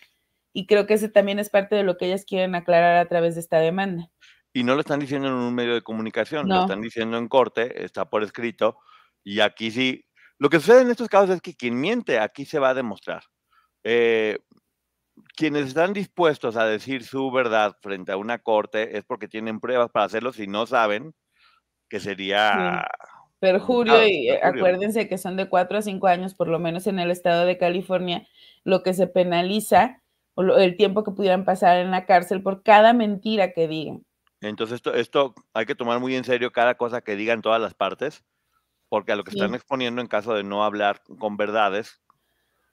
Y creo que ese también es parte de lo que ellas quieren aclarar a través de esta demanda. Y no lo están diciendo en un medio de comunicación, lo están diciendo en corte, está por escrito, y aquí sí. Lo que sucede en estos casos es que quien miente, aquí se va a demostrar. Eh, quienes están dispuestos a decir su verdad frente a una corte es porque tienen pruebas para hacerlo, si no saben, que sería... Perjurio, y eh, acuérdense que son de cuatro a cinco años, por lo menos en el estado de California, lo que se penaliza o el tiempo que pudieran pasar en la cárcel por cada mentira que digan. Entonces, esto, hay que tomar muy en serio cada cosa que digan todas las partes, porque a lo que están exponiendo en caso de no hablar con verdades.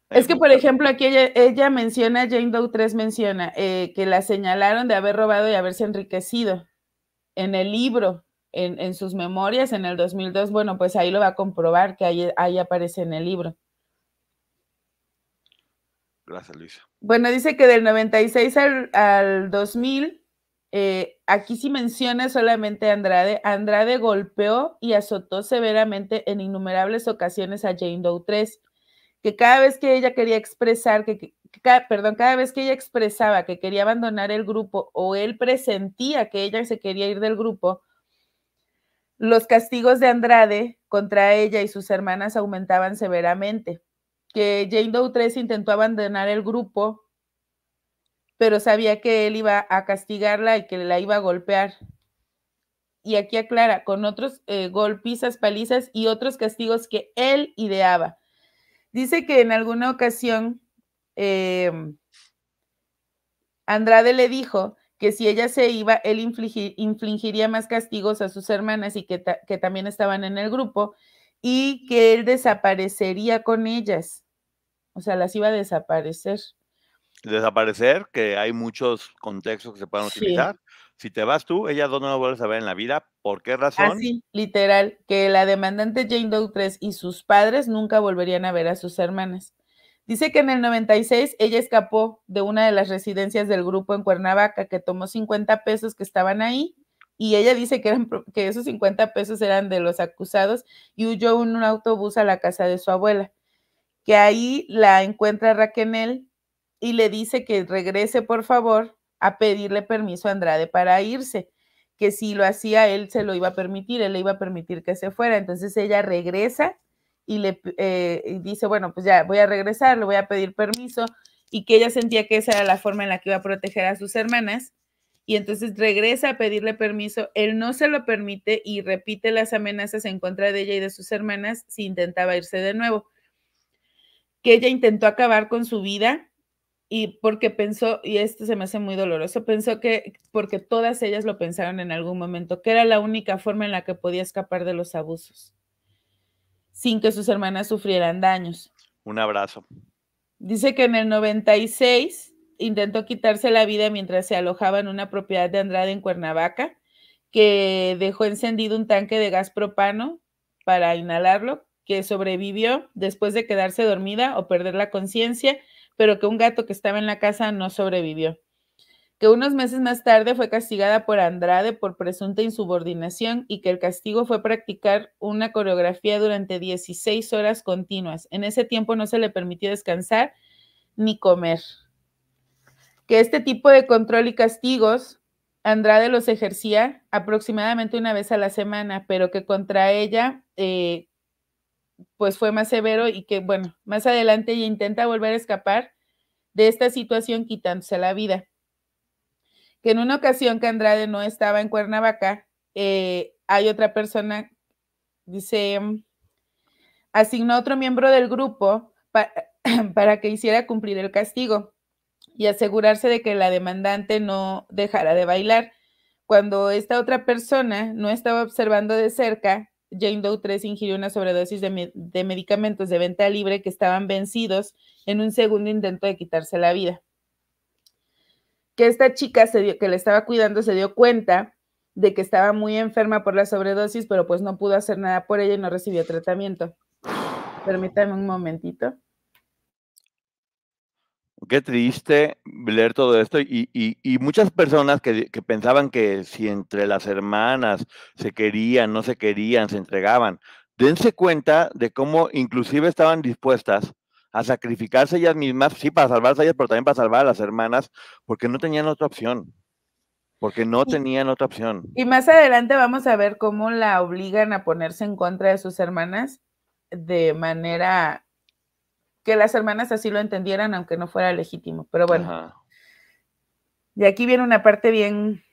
Es que, por ejemplo, aquí ella, menciona, Jane Doe 3 menciona, eh, que la señalaron de haber robado y haberse enriquecido en el libro, en, en, sus memorias en el 2002. Bueno, pues ahí lo va a comprobar, que ahí aparece en el libro. Gracias, Luisa. Bueno, dice que del 96 al, 2000, eh, aquí sí menciona solamente a Andrade. Andrade golpeó y azotó severamente en innumerables ocasiones a Jane Doe 3, que cada vez que ella quería expresar, que, perdón, cada vez que ella expresaba que quería abandonar el grupo o él presentía que ella se quería ir del grupo, los castigos de Andrade contra ella y sus hermanas aumentaban severamente que Jane Doe 3 intentó abandonar el grupo, pero sabía que él iba a castigarla y que la iba a golpear. Y aquí aclara, con otros eh, golpizas, palizas y otros castigos que él ideaba. Dice que en alguna ocasión eh, Andrade le dijo que si ella se iba, él infligiría más castigos a sus hermanas y que también estaban en el grupo y que él desaparecería con ellas. O sea, las iba a desaparecer. Desaparecer, que hay muchos contextos que se pueden utilizar. Si te vas tú, ¿ella no las vuelves a ver en la vida. ¿Por qué razón? Así, literal, que la demandante Jane Doe 3 y sus padres nunca volverían a ver a sus hermanas. Dice que en el 96 ella escapó de una de las residencias del grupo en Cuernavaca, que tomó 50 pesos que estaban ahí y ella dice que, eran, que esos 50 pesos eran de los acusados y huyó en un autobús a la casa de su abuela, que ahí la encuentra Raquel y le dice que regrese por favor a pedirle permiso a Andrade para irse, que si lo hacía él se lo iba a permitir, él le iba a permitir que se fuera. Entonces ella regresa y le eh, dice, bueno, pues ya voy a regresar, le voy a pedir permiso y que ella sentía que esa era la forma en la que iba a proteger a sus hermanas y entonces regresa a pedirle permiso, él no se lo permite y repite las amenazas en contra de ella y de sus hermanas si intentaba irse de nuevo. Que ella intentó acabar con su vida y porque pensó, y esto se me hace muy doloroso, pensó que porque todas ellas lo pensaron en algún momento, que era la única forma en la que podía escapar de los abusos, sin que sus hermanas sufrieran daños. Un abrazo. Dice que en el 96 intentó quitarse la vida mientras se alojaba en una propiedad de Andrade en Cuernavaca, que dejó encendido un tanque de gas propano para inhalarlo, que sobrevivió después de quedarse dormida o perder la conciencia, pero que un gato que estaba en la casa no sobrevivió. Que unos meses más tarde fue castigada por Andrade por presunta insubordinación y que el castigo fue practicar una coreografía durante 16 horas continuas. En ese tiempo no se le permitió descansar ni comer este tipo de control y castigos Andrade los ejercía aproximadamente una vez a la semana, pero que contra ella eh, pues fue más severo y que bueno, más adelante ella intenta volver a escapar de esta situación quitándose la vida. Que en una ocasión que Andrade no estaba en Cuernavaca, eh, hay otra persona, dice, asignó otro miembro del grupo para que hiciera cumplir el castigo y asegurarse de que la demandante no dejara de bailar. Cuando esta otra persona no estaba observando de cerca, Jane Doe 3 ingirió una sobredosis de, medicamentos de venta libre que estaban vencidos en un segundo intento de quitarse la vida. Que esta chica que le estaba cuidando se dio cuenta de que estaba muy enferma por la sobredosis, pero pues no pudo hacer nada por ella y no recibió tratamiento. Permítame un momentito. Qué triste leer todo esto y, muchas personas que, que, pensaban que si entre las hermanas se querían, no se querían, se entregaban, dense cuenta de cómo inclusive estaban dispuestas a sacrificarse ellas mismas, sí, para salvarse ellas, pero también para salvar a las hermanas, porque no tenían otra opción, porque no tenían otra opción. Y más adelante vamos a ver cómo la obligan a ponerse en contra de sus hermanas de manera que las hermanas así lo entendieran, aunque no fuera legítimo. Pero bueno. Y aquí viene una parte bien.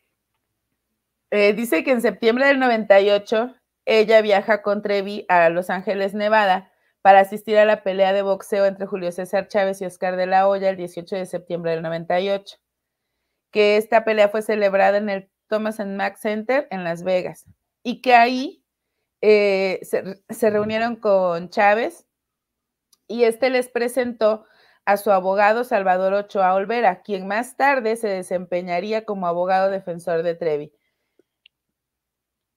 Eh, dice que en septiembre del 98 ella viaja con Trevi a Los Ángeles, Nevada, para asistir a la pelea de boxeo entre Julio César Chávez y Oscar de la Hoya el 18 de septiembre del 98. Que esta pelea fue celebrada en el Thomas and Mack Center en Las Vegas y que ahí eh, se reunieron con Chávez y este les presentó a su abogado Salvador Ochoa Olvera, quien más tarde se desempeñaría como abogado defensor de Trevi.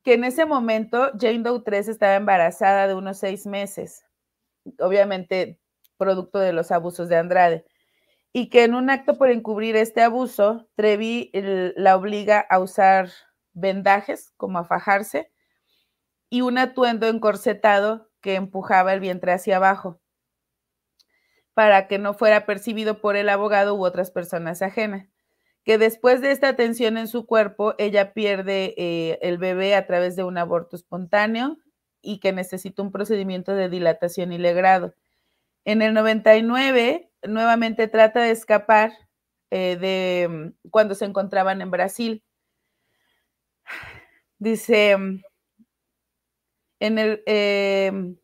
Que en ese momento Jane Doe 3 estaba embarazada de unos seis meses, obviamente producto de los abusos de Andrade, y que en un acto por encubrir este abuso, Trevi eh, la obliga a usar vendajes, como a fajarse, y un atuendo encorsetado que empujaba el vientre hacia abajo para que no fuera percibido por el abogado u otras personas ajenas. Que después de esta tensión en su cuerpo, ella pierde eh, el bebé a través de un aborto espontáneo y que necesita un procedimiento de dilatación y legrado. En el 99, nuevamente trata de escapar eh, de mm, cuando se encontraban en Brasil. Dice, mm, en el, eh,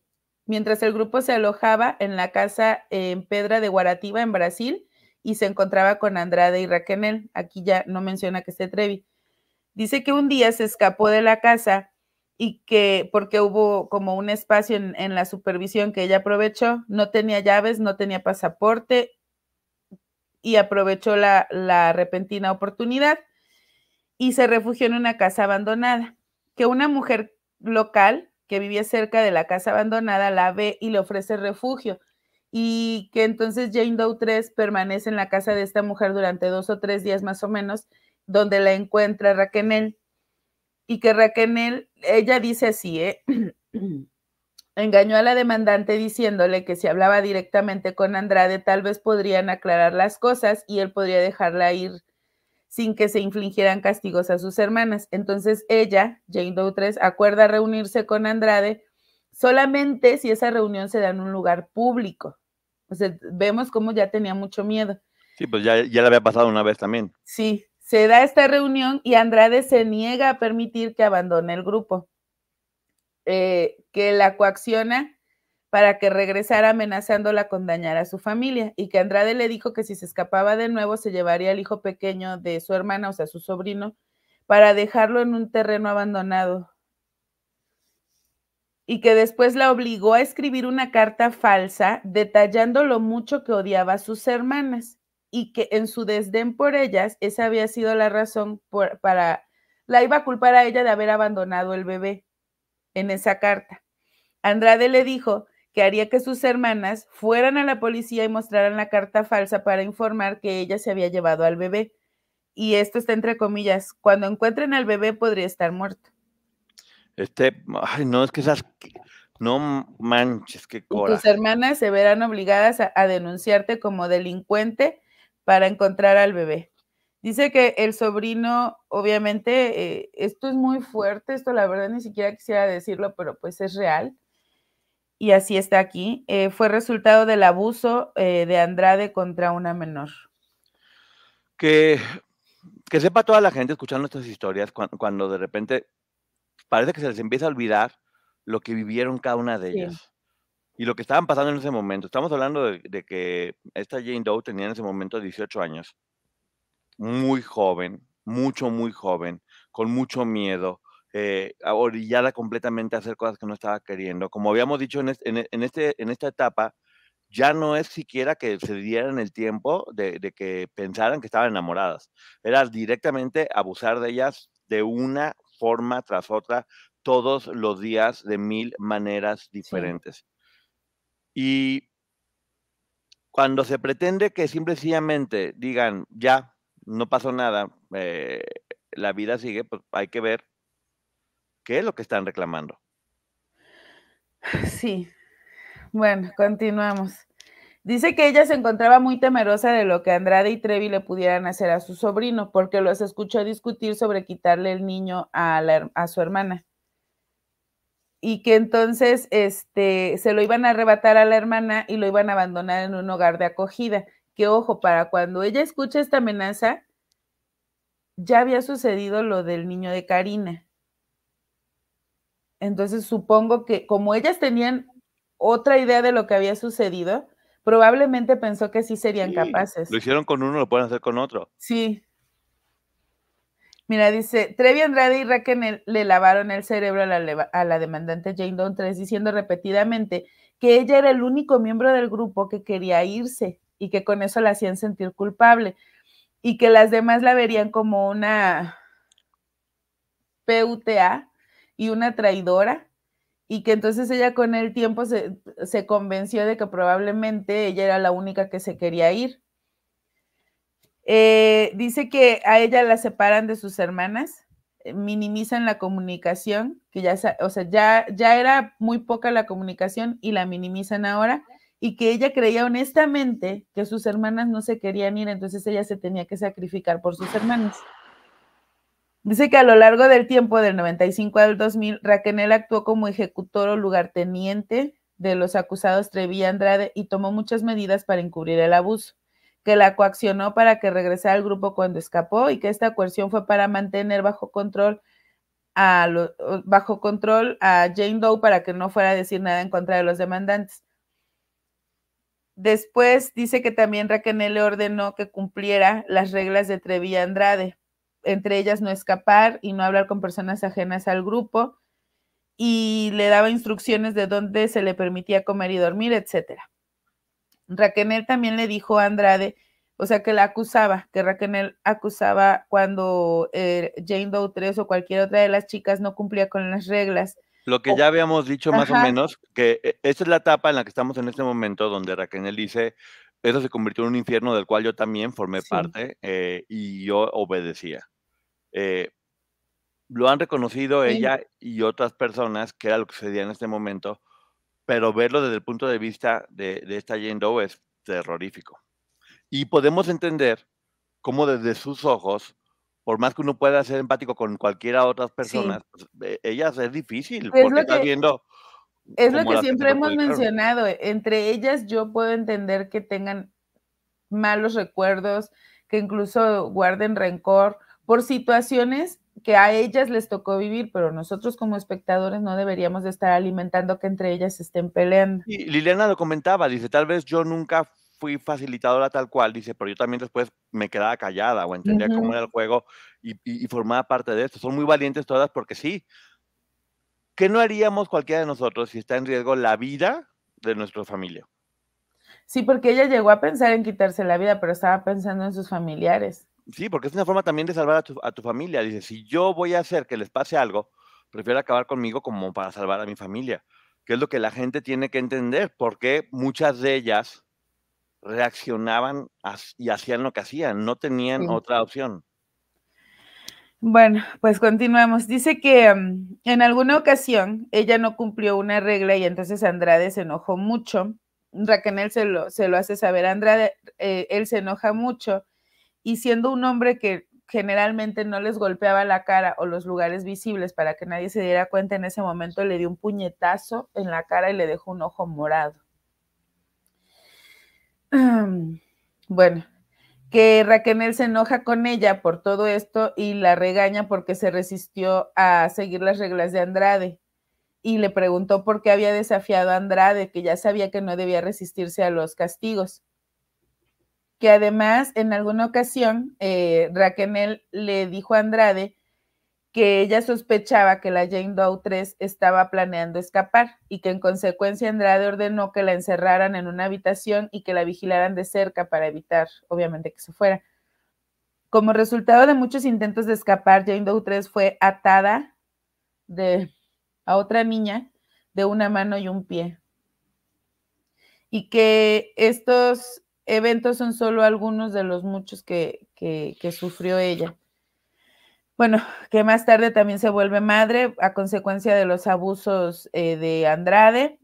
mientras el grupo se alojaba en la casa en Pedra de Guaratiba, en Brasil, y se encontraba con Andrade y Raquenel. Aquí ya no menciona que esté Trevi. Dice que un día se escapó de la casa y que porque hubo como un espacio en, la supervisión que ella aprovechó, no tenía llaves, no tenía pasaporte y aprovechó la, la repentina oportunidad y se refugió en una casa abandonada, que una mujer local que vivía cerca de la casa abandonada, la ve y le ofrece refugio. Y que entonces Jane Doe 3 permanece en la casa de esta mujer durante dos o tres días más o menos, donde la encuentra Raquenel. Y que Raquenel, ella dice así, ¿eh? engañó a la demandante diciéndole que si hablaba directamente con Andrade, tal vez podrían aclarar las cosas y él podría dejarla ir sin que se infligieran castigos a sus hermanas. Entonces ella, Jane Doe 3, acuerda reunirse con Andrade solamente si esa reunión se da en un lugar público. O sea, vemos cómo ya tenía mucho miedo. Sí, pues ya, le había pasado una vez también. Sí, se da esta reunión y Andrade se niega a permitir que abandone el grupo, eh, que la coacciona para que regresara amenazándola con dañar a su familia y que Andrade le dijo que si se escapaba de nuevo se llevaría al hijo pequeño de su hermana, o sea, su sobrino, para dejarlo en un terreno abandonado. Y que después la obligó a escribir una carta falsa detallando lo mucho que odiaba a sus hermanas y que en su desdén por ellas esa había sido la razón para, la iba a culpar a ella de haber abandonado el bebé en esa carta. Andrade le dijo que haría que sus hermanas fueran a la policía y mostraran la carta falsa para informar que ella se había llevado al bebé. Y esto está entre comillas, cuando encuentren al bebé podría estar muerto. Este, ay, no, es que esas, no manches, qué cosa. Tus hermanas se verán obligadas a, denunciarte como delincuente para encontrar al bebé. Dice que el sobrino, obviamente, eh, esto es muy fuerte, esto la verdad ni siquiera quisiera decirlo, pero pues es real y así está aquí, eh, fue resultado del abuso eh, de Andrade contra una menor. Que, sepa toda la gente escuchando estas historias cuando, de repente parece que se les empieza a olvidar lo que vivieron cada una de ellas. Y lo que estaban pasando en ese momento. Estamos hablando de, de que esta Jane Doe tenía en ese momento 18 años. Muy joven, mucho, muy joven, con mucho miedo, eh, orillada completamente a hacer cosas que no estaba queriendo. Como habíamos dicho en, e, este, en, esta etapa, ya no es siquiera que se dieran el tiempo de, que pensaran que estaban enamoradas. Era directamente abusar de ellas de una forma tras otra todos los días de mil maneras diferentes. Y cuando se pretende que simplemente digan, ya, no pasó nada, eh, la vida sigue, pues hay que ver ¿Qué es lo que están reclamando? Sí. Bueno, continuamos. Dice que ella se encontraba muy temerosa de lo que Andrade y Trevi le pudieran hacer a su sobrino, porque los escuchó discutir sobre quitarle el niño a, su hermana. Y que entonces este, se lo iban a arrebatar a la hermana y lo iban a abandonar en un hogar de acogida. Que ojo, para cuando ella escucha esta amenaza, ya había sucedido lo del niño de Karina. Entonces supongo que como ellas tenían otra idea de lo que había sucedido, probablemente pensó que sí serían capaces. Lo hicieron con uno, lo pueden hacer con otro. Sí. Mira, dice, Trevi Andrade y Raquel le lavaron el cerebro a la, demandante Jane Doe 3 diciendo repetidamente que ella era el único miembro del grupo que quería irse y que con eso la hacían sentir culpable y que las demás la verían como una PUTA y una traidora y que entonces ella con el tiempo se, convenció de que probablemente ella era la única que se quería ir. Eh, dice que a ella la separan de sus hermanas, eh, minimizan la comunicación, que ya, o sea, ya, ya era muy poca la comunicación y la minimizan ahora, y que ella creía honestamente que sus hermanas no se querían ir, entonces ella se tenía que sacrificar por sus hermanas. Dice que a lo largo del tiempo, del 95 al 2000, Raquenel actuó como ejecutor o lugarteniente de los acusados Trevi Andrade y tomó muchas medidas para encubrir el abuso, que la coaccionó para que regresara al grupo cuando escapó y que esta coerción fue para mantener bajo control a bajo control a Jane Doe para que no fuera a decir nada en contra de los demandantes. Después dice que también Raquenel le ordenó que cumpliera las reglas de Trevi Andrade entre ellas no escapar y no hablar con personas ajenas al grupo, y le daba instrucciones de dónde se le permitía comer y dormir, etc. Raquenel también le dijo a Andrade, o sea, que la acusaba, que Raquenel acusaba cuando eh, Jane Doe 3 o cualquier otra de las chicas no cumplía con las reglas. Lo que ya habíamos dicho más o menos, que eh, esta es la etapa en la que estamos en este momento, donde Raquenel dice, eso se convirtió en un infierno del cual yo también formé parte eh, y yo obedecía. Eh, lo han reconocido ella y otras personas, que era lo que sucedía en este momento, pero verlo desde el punto de vista de, esta Jane Doe es terrorífico. Y podemos entender cómo desde sus ojos, por más que uno pueda ser empático con cualquiera de otras personas, ella pues, eh, ellas es difícil, porque está viendo es lo que siempre hemos mencionado. E-, entre ellas yo puedo entender que tengan malos recuerdos, que incluso guarden rencor por situaciones que a ellas les tocó vivir, pero nosotros como espectadores no deberíamos de estar alimentando que entre ellas estén peleando. Y Liliana lo comentaba, dice, tal vez yo nunca fui facilitadora tal cual, dice, pero yo también después me quedaba callada o entendía cómo era el juego y formaba parte de esto. Son muy valientes todas porque sí, qué no haríamos cualquiera de nosotros si está en riesgo la vida de nuestra familia. Sí, porque ella llegó a pensar en quitarse la vida, pero estaba pensando en sus familiares. Sí, porque es una forma también de salvar a tu, familia. Dice, si yo voy a hacer que les pase algo, prefiero acabar conmigo como para salvar a mi familia, que es lo que la gente tiene que entender, porque muchas de ellas reaccionaban y hacían lo que hacían, no tenían otra opción. Bueno, pues continuamos. Dice que em, en alguna ocasión ella no cumplió una regla y entonces Andrade se enojó mucho. Raquel se lo, se lo hace saber Andrade, eh, él se enoja mucho y siendo un hombre que generalmente no les golpeaba la cara o los lugares visibles para que nadie se diera cuenta, en ese momento le dio un puñetazo en la cara y le dejó un ojo morado. bueno, que Raquel se enoja con ella por todo esto y la regaña porque se resistió a seguir las reglas de Andrade y le preguntó por qué había desafiado a Andrade, que ya sabía que no debía resistirse a los castigos. Que además, en alguna ocasión, eh, le dijo a Andrade que ella sospechaba que la Jane Doe 3 estaba planeando escapar y que en consecuencia Andrade ordenó que la encerraran en una habitación y que la vigilaran de cerca para evitar, obviamente, que se fuera. Como resultado de muchos intentos de escapar, Jane Doe 3 fue atada a otra niña de una mano y un pie. Y que estos eventos son solo algunos de los muchos que sufrió ella bueno, que más tarde también se vuelve madre a consecuencia de los abusos eh, de Andrade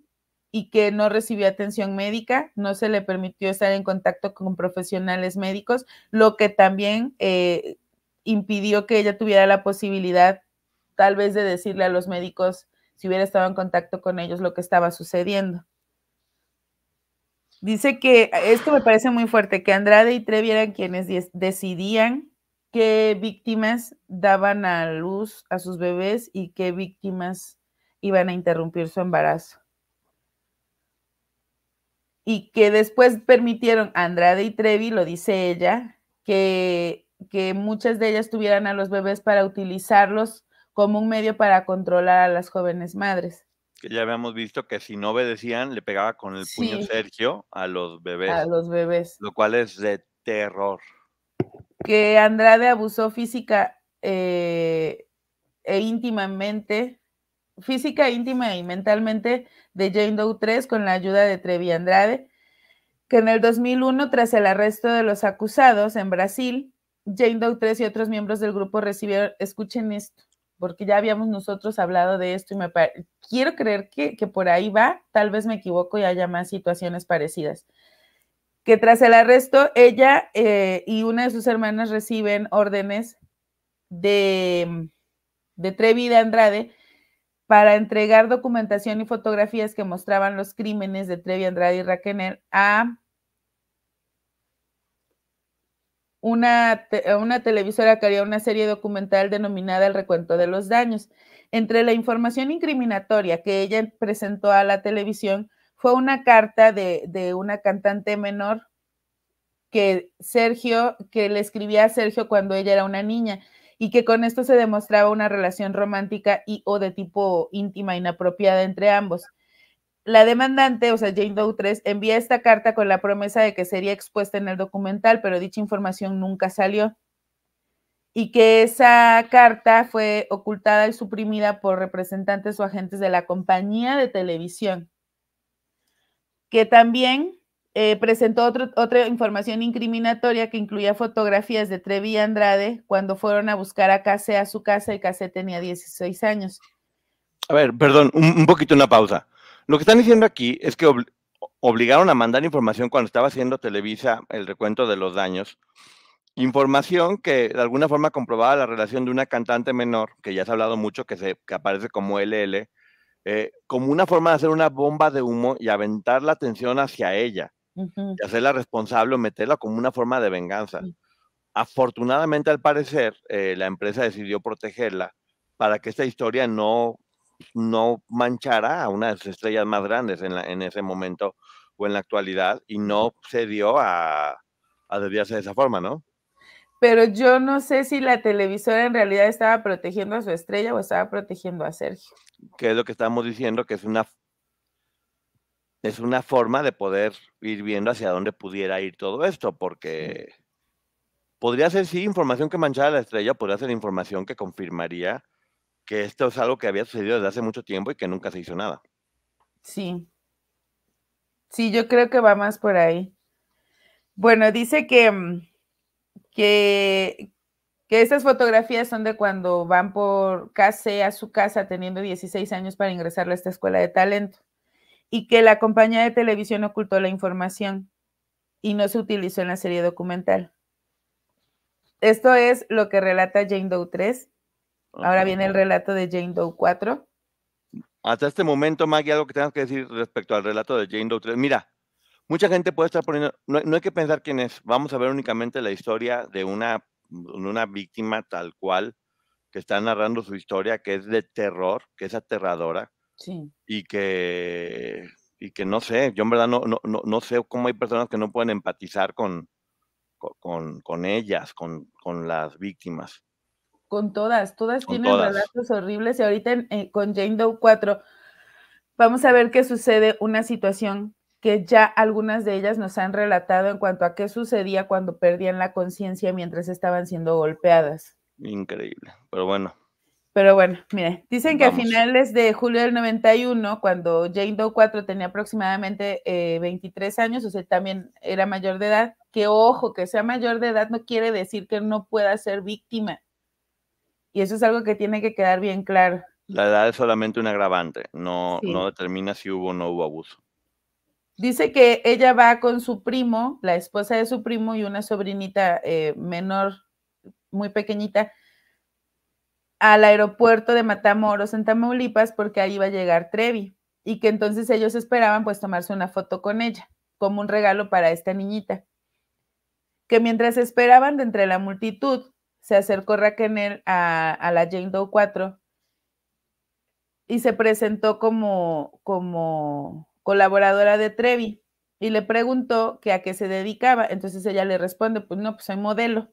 y que no recibió atención médica, no se le permitió estar en contacto con profesionales médicos, lo que también eh, impidió que ella tuviera la posibilidad tal vez de decirle a los médicos si hubiera estado en contacto con ellos lo que estaba sucediendo. Dice que esto me parece muy fuerte, que Andrade y Trevi eran quienes decidían qué víctimas daban a luz a sus bebés y qué víctimas iban a interrumpir su embarazo. Y que después permitieron Andrade y Trevi, lo dice ella, que, que muchas de ellas tuvieran a los bebés para utilizarlos como un medio para controlar a las jóvenes madres. Que ya habíamos visto que si no obedecían, le pegaba con el puño Sergio a los bebés. A los bebés. Lo cual es de terror que Andrade abusó física eh, e íntimamente, física, íntima y mentalmente de Jane Doe 3 con la ayuda de Trevi Andrade, que en el 2001, tras el arresto de los acusados en Brasil, Jane Doe 3 y otros miembros del grupo recibieron, escuchen esto, porque ya habíamos nosotros hablado de esto y me quiero creer que, que por ahí va, tal vez me equivoco y haya más situaciones parecidas que tras el arresto ella eh, y una de sus hermanas reciben órdenes de, de Trevi de Andrade para entregar documentación y fotografías que mostraban los crímenes de Trevi Andrade y Raquenel a una, una televisora que haría una serie documental denominada El recuento de los daños. Entre la información incriminatoria que ella presentó a la televisión, fue una carta de, de una cantante menor que Sergio, que le escribía a Sergio cuando ella era una niña y que con esto se demostraba una relación romántica y o de tipo íntima inapropiada entre ambos. La demandante, o sea, Jane Doe 3, envía esta carta con la promesa de que sería expuesta en el documental, pero dicha información nunca salió y que esa carta fue ocultada y suprimida por representantes o agentes de la compañía de televisión que también eh, presentó otra información incriminatoria que incluía fotografías de Trevi Andrade cuando fueron a buscar a Case a su casa y Case tenía 16 años. A ver, perdón, un, poquito una pausa. Lo que están diciendo aquí es que obligaron a mandar información cuando estaba haciendo Televisa el recuento de los daños. Información que de alguna forma comprobaba la relación de una cantante menor, que ya se ha hablado mucho, que, se, que aparece como LL, eh, como una forma de hacer una bomba de humo y aventar la atención hacia ella, y hacerla responsable o meterla como una forma de venganza. Afortunadamente, al parecer, eh, la empresa decidió protegerla para que esta historia no, no manchara a una de las estrellas más grandes en, en ese momento o en la actualidad y no se dio a, a desviarse de esa forma, ¿no? pero yo no sé si la televisora en realidad estaba protegiendo a su estrella o estaba protegiendo a Sergio. Que es lo que estamos diciendo, que es una, es una forma de poder ir viendo hacia dónde pudiera ir todo esto, porque podría ser, sí, información que manchara la estrella, podría ser información que confirmaría que esto es algo que había sucedido desde hace mucho tiempo y que nunca se hizo nada. Sí. Sí, yo creo que va más por ahí. Bueno, dice que mm, que, que estas fotografías son de cuando van por KC a su casa teniendo 16 años para ingresar a esta escuela de talento y que la compañía de televisión ocultó la información y no se utilizó en la serie documental. Esto es lo que relata Jane Doe 3. Ahora viene el relato de Jane Doe 4. Hasta este momento, Maggie, algo que tengas que decir respecto al relato de Jane Doe 3. Mira, mucha gente puede estar poniendo, no, hay que pensar quién es, vamos a ver únicamente la historia de una, una víctima tal cual que está narrando su historia, que es de terror, que es aterradora, sí. y, que, y que no sé, yo en verdad no, no, sé cómo hay personas que no pueden empatizar con, con, con ellas, con, con las víctimas. Con todas, todas tienen relatos horribles y ahorita eh, con Jane Doe 4 vamos a ver qué sucede una situación que ya algunas de ellas nos han relatado en cuanto a qué sucedía cuando perdían la conciencia mientras estaban siendo golpeadas. Increíble, pero bueno. Pero bueno, mire, dicen que a finales de julio del 91, cuando Jane Doe 4 tenía aproximadamente 23 eh, años, o sea, también era mayor de edad, que ojo, que sea mayor de edad no quiere decir que no pueda ser víctima. Y eso es algo que tiene que quedar bien claro. La edad es solamente un agravante, no, no determina si hubo o no hubo abuso. Dice que ella va con su primo, la esposa de su primo y una sobrinita eh, menor, muy pequeñita, al aeropuerto de Matamoros en Tamaulipas porque ahí iba a llegar Trevi y que entonces ellos esperaban pues tomarse una foto con ella como un regalo para esta niñita. Que mientras esperaban de entre la multitud, se acercó Raquel a, la Jane Doe 4 y se presentó como, como colaboradora de Trevi, y le preguntó que a qué se dedicaba. Entonces ella le responde, pues no, pues soy modelo.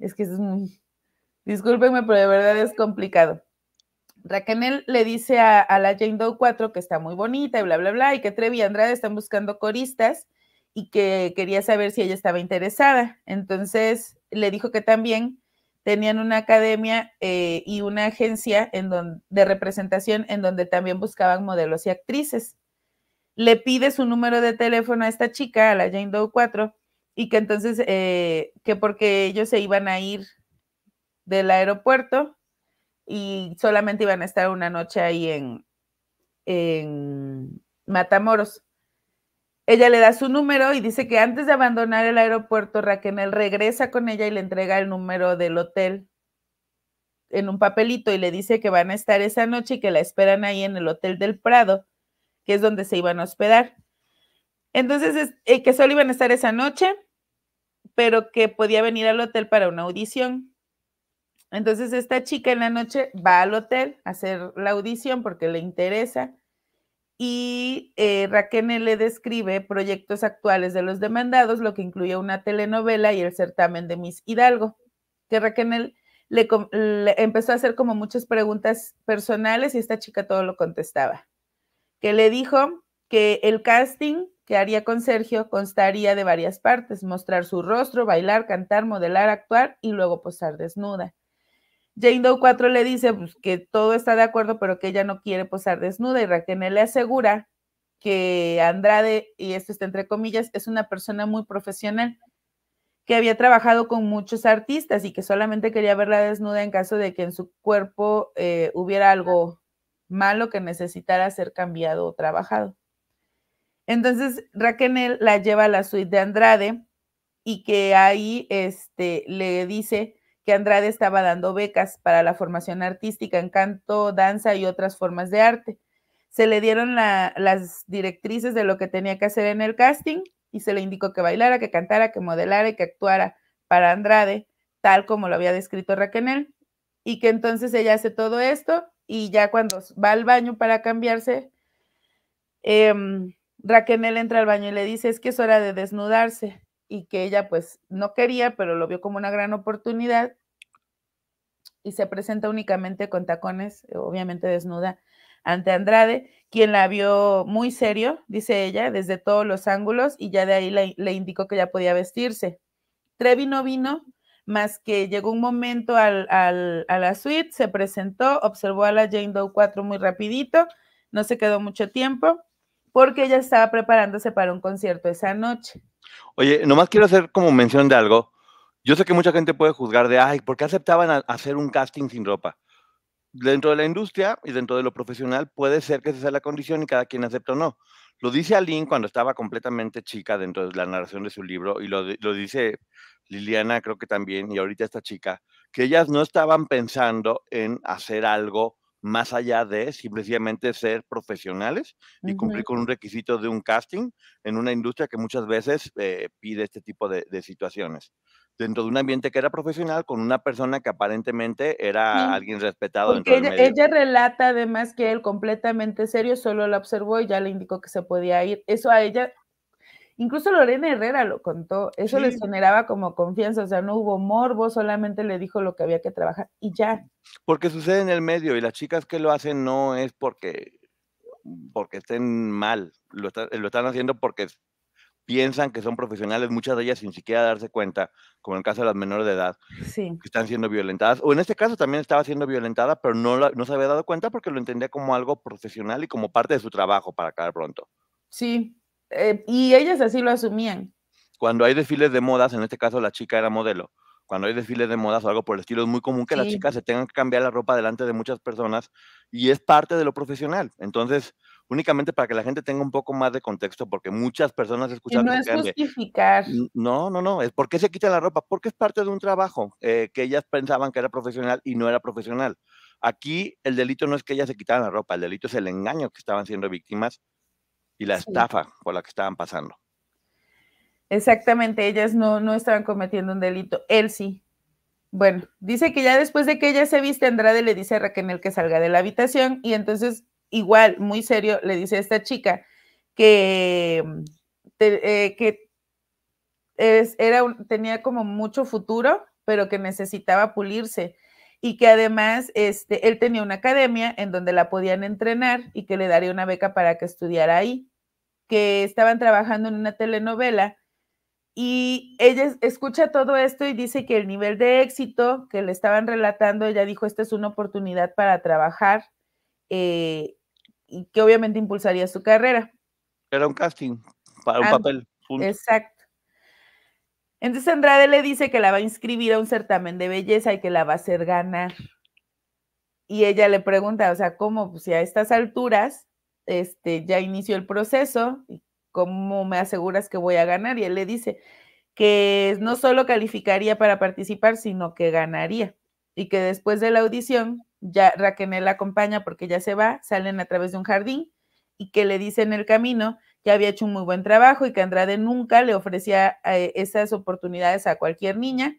es que es muy... Discúlpenme, pero de verdad es complicado. Raquel le dice a, a, la Jane Doe 4 que está muy bonita y bla, bla, bla, y que Trevi y Andrade están buscando coristas y que quería saber si ella estaba interesada. Entonces le dijo que también tenían una academia eh, y una agencia de representación en donde también buscaban modelos y actrices. Le pide su número de teléfono a esta chica, a la Jane Doe 4, y que entonces, eh, que porque ellos se iban a ir del aeropuerto y solamente iban a estar una noche ahí en, en Matamoros. Ella le da su número y dice que antes de abandonar el aeropuerto, Raquel regresa con ella y le entrega el número del hotel en un papelito y le dice que van a estar esa noche y que la esperan ahí en el Hotel del Prado, que es donde se iban a hospedar. Entonces, es, eh, que solo iban a estar esa noche, pero que podía venir al hotel para una audición. Entonces, esta chica en la noche va al hotel a hacer la audición porque le interesa y eh, Raquel le describe proyectos actuales de los demandados, lo que incluye una telenovela y el certamen de Miss Hidalgo, que Raquel le, empezó a hacer como muchas preguntas personales y esta chica todo lo contestaba, que le dijo que el casting que haría con Sergio constaría de varias partes, mostrar su rostro, bailar, cantar, modelar, actuar y luego posar desnuda. Jane Doe 4 le dice pues, que todo está de acuerdo, pero que ella no quiere posar desnuda y Raquel le asegura que Andrade, y esto está entre comillas, es una persona muy profesional que había trabajado con muchos artistas y que solamente quería verla desnuda en caso de que en su cuerpo eh, hubiera algo malo que necesitara ser cambiado o trabajado. Entonces Raquel la lleva a la suite de Andrade y que ahí este, le dice Andrade estaba dando becas para la formación artística en canto, danza y otras formas de arte. Se le dieron las directrices de lo que tenía que hacer en el casting y se le indicó que bailara, que cantara, que modelara y que actuara para Andrade, tal como lo había descrito Raquenel y que entonces ella hace todo esto y ya cuando va al baño para cambiarse, eh, Raquel entra al baño y le dice, es que es hora de desnudarse y que ella pues no quería, pero lo vio como una gran oportunidad y se presenta únicamente con tacones, eh, obviamente desnuda, ante Andrade, quien la vio muy serio, dice ella, desde todos los ángulos y ya de ahí le, indicó que ya podía vestirse. Trevi no vino, más que llegó un momento al, a la suite, se presentó, observó a la Jane Doe 4 muy rapidito, no se quedó mucho tiempo, porque ella estaba preparándose para un concierto esa noche. Oye, nomás quiero hacer como mención de algo. Yo sé que mucha gente puede juzgar de, ay, ¿por qué aceptaban hacer un casting sin ropa? Dentro de la industria y dentro de lo profesional puede ser que esa sea la condición y cada quien acepta o no. Lo dice Aline cuando estaba completamente chica dentro de la narración de su libro y lo, dice Liliana creo que también y ahorita esta chica, que ellas no estaban pensando en hacer algo más allá de simplemente ser profesionales y cumplir con un requisito de un casting en una industria que muchas veces eh, pide este tipo de situaciones dentro de un ambiente que era profesional con una persona que aparentemente era alguien respetado. Dentro ella, relata además que él completamente serio solo la observó y ya le indicó que se podía ir. Eso a ella, incluso Lorena Herrera lo contó, eso les le generaba como confianza, o sea, no hubo morbo, solamente le dijo lo que había que trabajar y ya. Porque sucede en el medio y las chicas que lo hacen no es porque porque estén mal, lo, lo están haciendo porque piensan que son profesionales, muchas de ellas sin siquiera darse cuenta, como en el caso de las menores de edad, que están siendo violentadas. O en este caso también estaba siendo violentada, pero no, no se había dado cuenta porque lo entendía como algo profesional y como parte de su trabajo para acabar pronto. Sí, eh, y ellas así lo asumían. Cuando hay desfiles de modas, en este caso la chica era modelo, cuando hay desfiles de modas o algo por el estilo, es muy común que las chicas se tengan que cambiar la ropa delante de muchas personas y es parte de lo profesional. Entonces, únicamente para que la gente tenga un poco más de contexto, porque muchas personas escuchan. No es justificar. No, no, no, es por qué se quita la ropa, porque es parte de un trabajo eh, que ellas pensaban que era profesional y no era profesional. Aquí el delito no es que ellas se quitaran la ropa, el delito es el engaño que estaban siendo víctimas y la estafa por la que estaban pasando. Exactamente, ellas no, no estaban cometiendo un delito, él sí. Bueno, dice que ya después de que ella se viste, Andrade le dice a Raquel que salga de la habitación y entonces igual, muy serio, le dice a esta chica que, mm, eh, era tenía como mucho futuro, pero que necesitaba pulirse y que además este, él tenía una academia en donde la podían entrenar y que le daría una beca para que estudiara ahí, que estaban trabajando en una telenovela y ella escucha todo esto y dice que el nivel de éxito que le estaban relatando, ella dijo, esta es una oportunidad para trabajar eh, y que obviamente impulsaría su carrera. Era un casting para un papel. Exacto. Entonces Andrade le dice que la va a inscribir a un certamen de belleza y que la va a hacer ganar. Y ella le pregunta, o sea, ¿cómo? Pues si a estas alturas este, ya inició el proceso, ¿cómo me aseguras que voy a ganar? Y él le dice que no solo calificaría para participar, sino que ganaría. Y que después de la audición ya Raquenel la acompaña porque ya se va, salen a través de un jardín y que le dice en el camino que había hecho un muy buen trabajo y que Andrade nunca le ofrecía eh, esas oportunidades a cualquier niña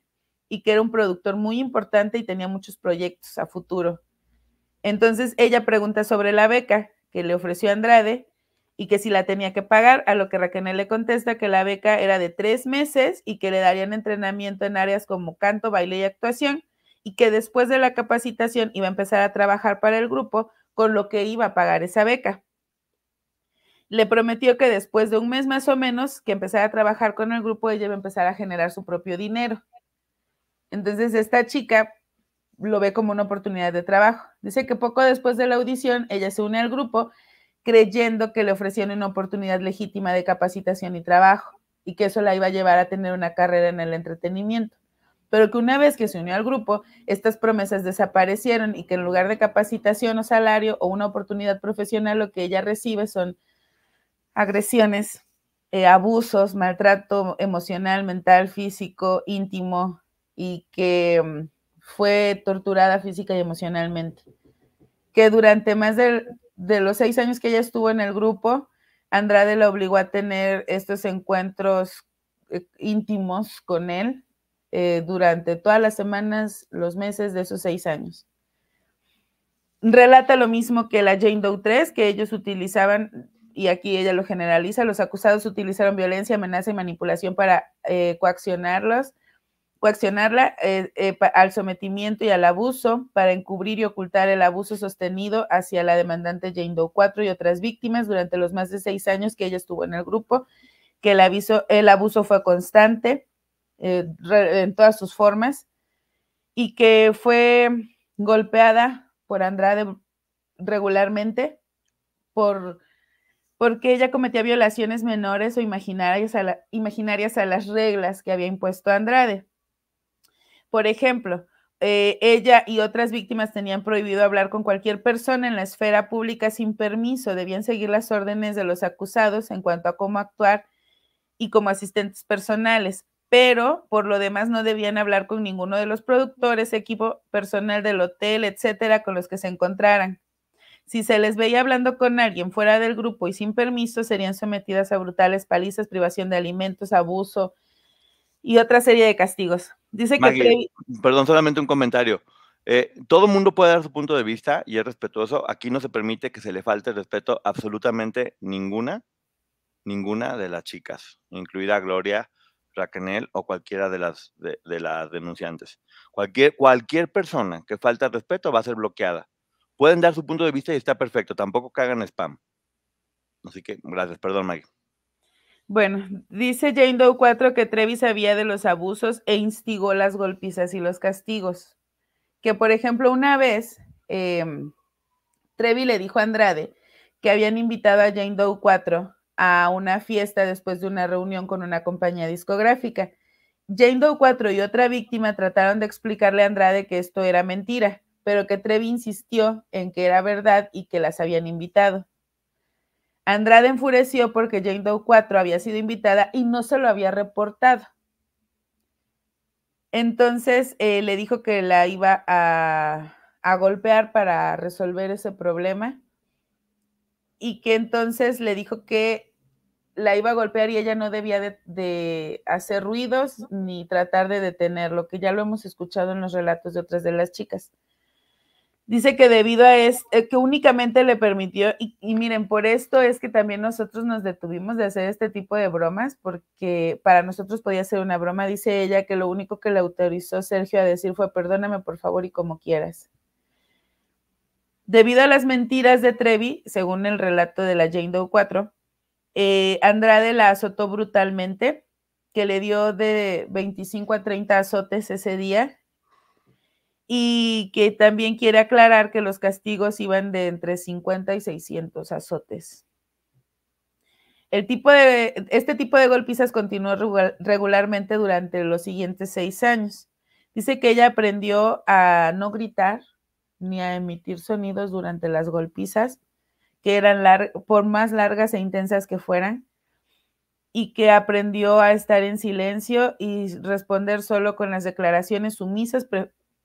y que era un productor muy importante y tenía muchos proyectos a futuro. Entonces ella pregunta sobre la beca que le ofreció Andrade y que si la tenía que pagar, a lo que Raquenel le contesta que la beca era de tres meses y que le darían entrenamiento en áreas como canto, baile y actuación y que después de la capacitación iba a empezar a trabajar para el grupo, con lo que iba a pagar esa beca. Le prometió que después de un mes más o menos que empezara a trabajar con el grupo, ella iba a empezar a generar su propio dinero. Entonces esta chica lo ve como una oportunidad de trabajo. Dice que poco después de la audición, ella se une al grupo creyendo que le ofrecían una oportunidad legítima de capacitación y trabajo y que eso la iba a llevar a tener una carrera en el entretenimiento pero que una vez que se unió al grupo, estas promesas desaparecieron y que en lugar de capacitación o salario o una oportunidad profesional, lo que ella recibe son agresiones, eh, abusos, maltrato emocional, mental, físico, íntimo y que mm, fue torturada física y emocionalmente. Que durante más de, los seis años que ella estuvo en el grupo, Andrade la obligó a tener estos encuentros eh, íntimos con él, eh, durante todas las semanas, los meses de esos seis años. Relata lo mismo que la Jane Doe 3, que ellos utilizaban, y aquí ella lo generaliza, los acusados utilizaron violencia, amenaza y manipulación para eh, coaccionarlos, coaccionarla eh, al sometimiento y al abuso, para encubrir y ocultar el abuso sostenido hacia la demandante Jane Doe 4 y otras víctimas durante los más de seis años que ella estuvo en el grupo, que el abuso fue constante, eh, en todas sus formas, y que fue golpeada por Andrade regularmente por, porque ella cometía violaciones menores o imaginarias a, las reglas que había impuesto Andrade. Por ejemplo, eh, ella y otras víctimas tenían prohibido hablar con cualquier persona en la esfera pública sin permiso, debían seguir las órdenes de los acusados en cuanto a cómo actuar y como asistentes personales pero por lo demás no debían hablar con ninguno de los productores, equipo personal del hotel, etcétera, con los que se encontraran. Si se les veía hablando con alguien fuera del grupo y sin permiso, serían sometidas a brutales palizas, privación de alimentos, abuso y otra serie de castigos. Dice que. Perdón, solamente un comentario. Eh, todo mundo puede dar su punto de vista y es respetuoso. Aquí no se permite que se le falte el respeto absolutamente ninguna, ninguna de las chicas, incluida Gloria Raquel o cualquiera de las, de, denunciantes. Cualquier, cualquier persona que falta respeto va a ser bloqueada. Pueden dar su punto de vista y está perfecto. Tampoco cagan spam. Así que gracias. Perdón, Maggie. Bueno, dice Jane Doe 4 que Trevi sabía de los abusos e instigó las golpizas y los castigos. Que, por ejemplo, una vez em, Trevi le dijo a Andrade que habían invitado a Jane Doe 4 a una fiesta después de una reunión con una compañía discográfica. Jane Doe 4 y otra víctima trataron de explicarle a Andrade que esto era mentira, pero que Trevi insistió en que era verdad y que las habían invitado. Andrade enfureció porque Jane Doe 4 había sido invitada y no se lo había reportado. Entonces eh, le dijo que la iba a golpear para resolver ese problema y que entonces le dijo que la iba a golpear y ella no debía de, hacer ruidos ni tratar de detenerlo, que ya lo hemos escuchado en los relatos de otras de las chicas. Dice que debido a es eh, que únicamente le permitió, y, y, miren, por esto es que también nosotros nos detuvimos de hacer este tipo de bromas, porque para nosotros podía ser una broma, dice ella, que lo único que le autorizó Sergio a decir fue, perdóname por favor y como quieras. Debido a las mentiras de Trevi, según el relato de la Jane Doe 4, eh, Andrade la azotó brutalmente, que le dio de 25 a 30 azotes ese día y que también quiere aclarar que los castigos iban de entre 50 y 600 azotes. El tipo de, este tipo de golpizas continuó regularmente durante los siguientes seis años. Dice que ella aprendió a no gritar ni a emitir sonidos durante las golpizas que eran por más largas e intensas que fueran, y que aprendió a estar en silencio y responder solo con las declaraciones sumisas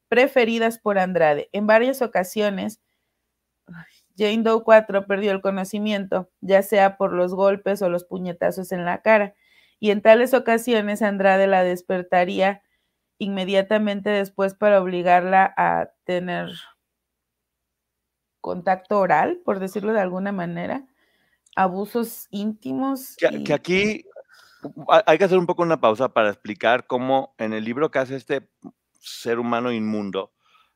preferidas por Andrade. En varias ocasiones, Jane Doe 4 perdió el conocimiento, ya sea por los golpes o los puñetazos en la cara, y en tales ocasiones Andrade la despertaría inmediatamente después para obligarla a tener contacto oral, por decirlo de alguna manera, abusos íntimos. Que, aquí hay que hacer un poco una pausa para explicar cómo en el libro que hace este ser humano inmundo,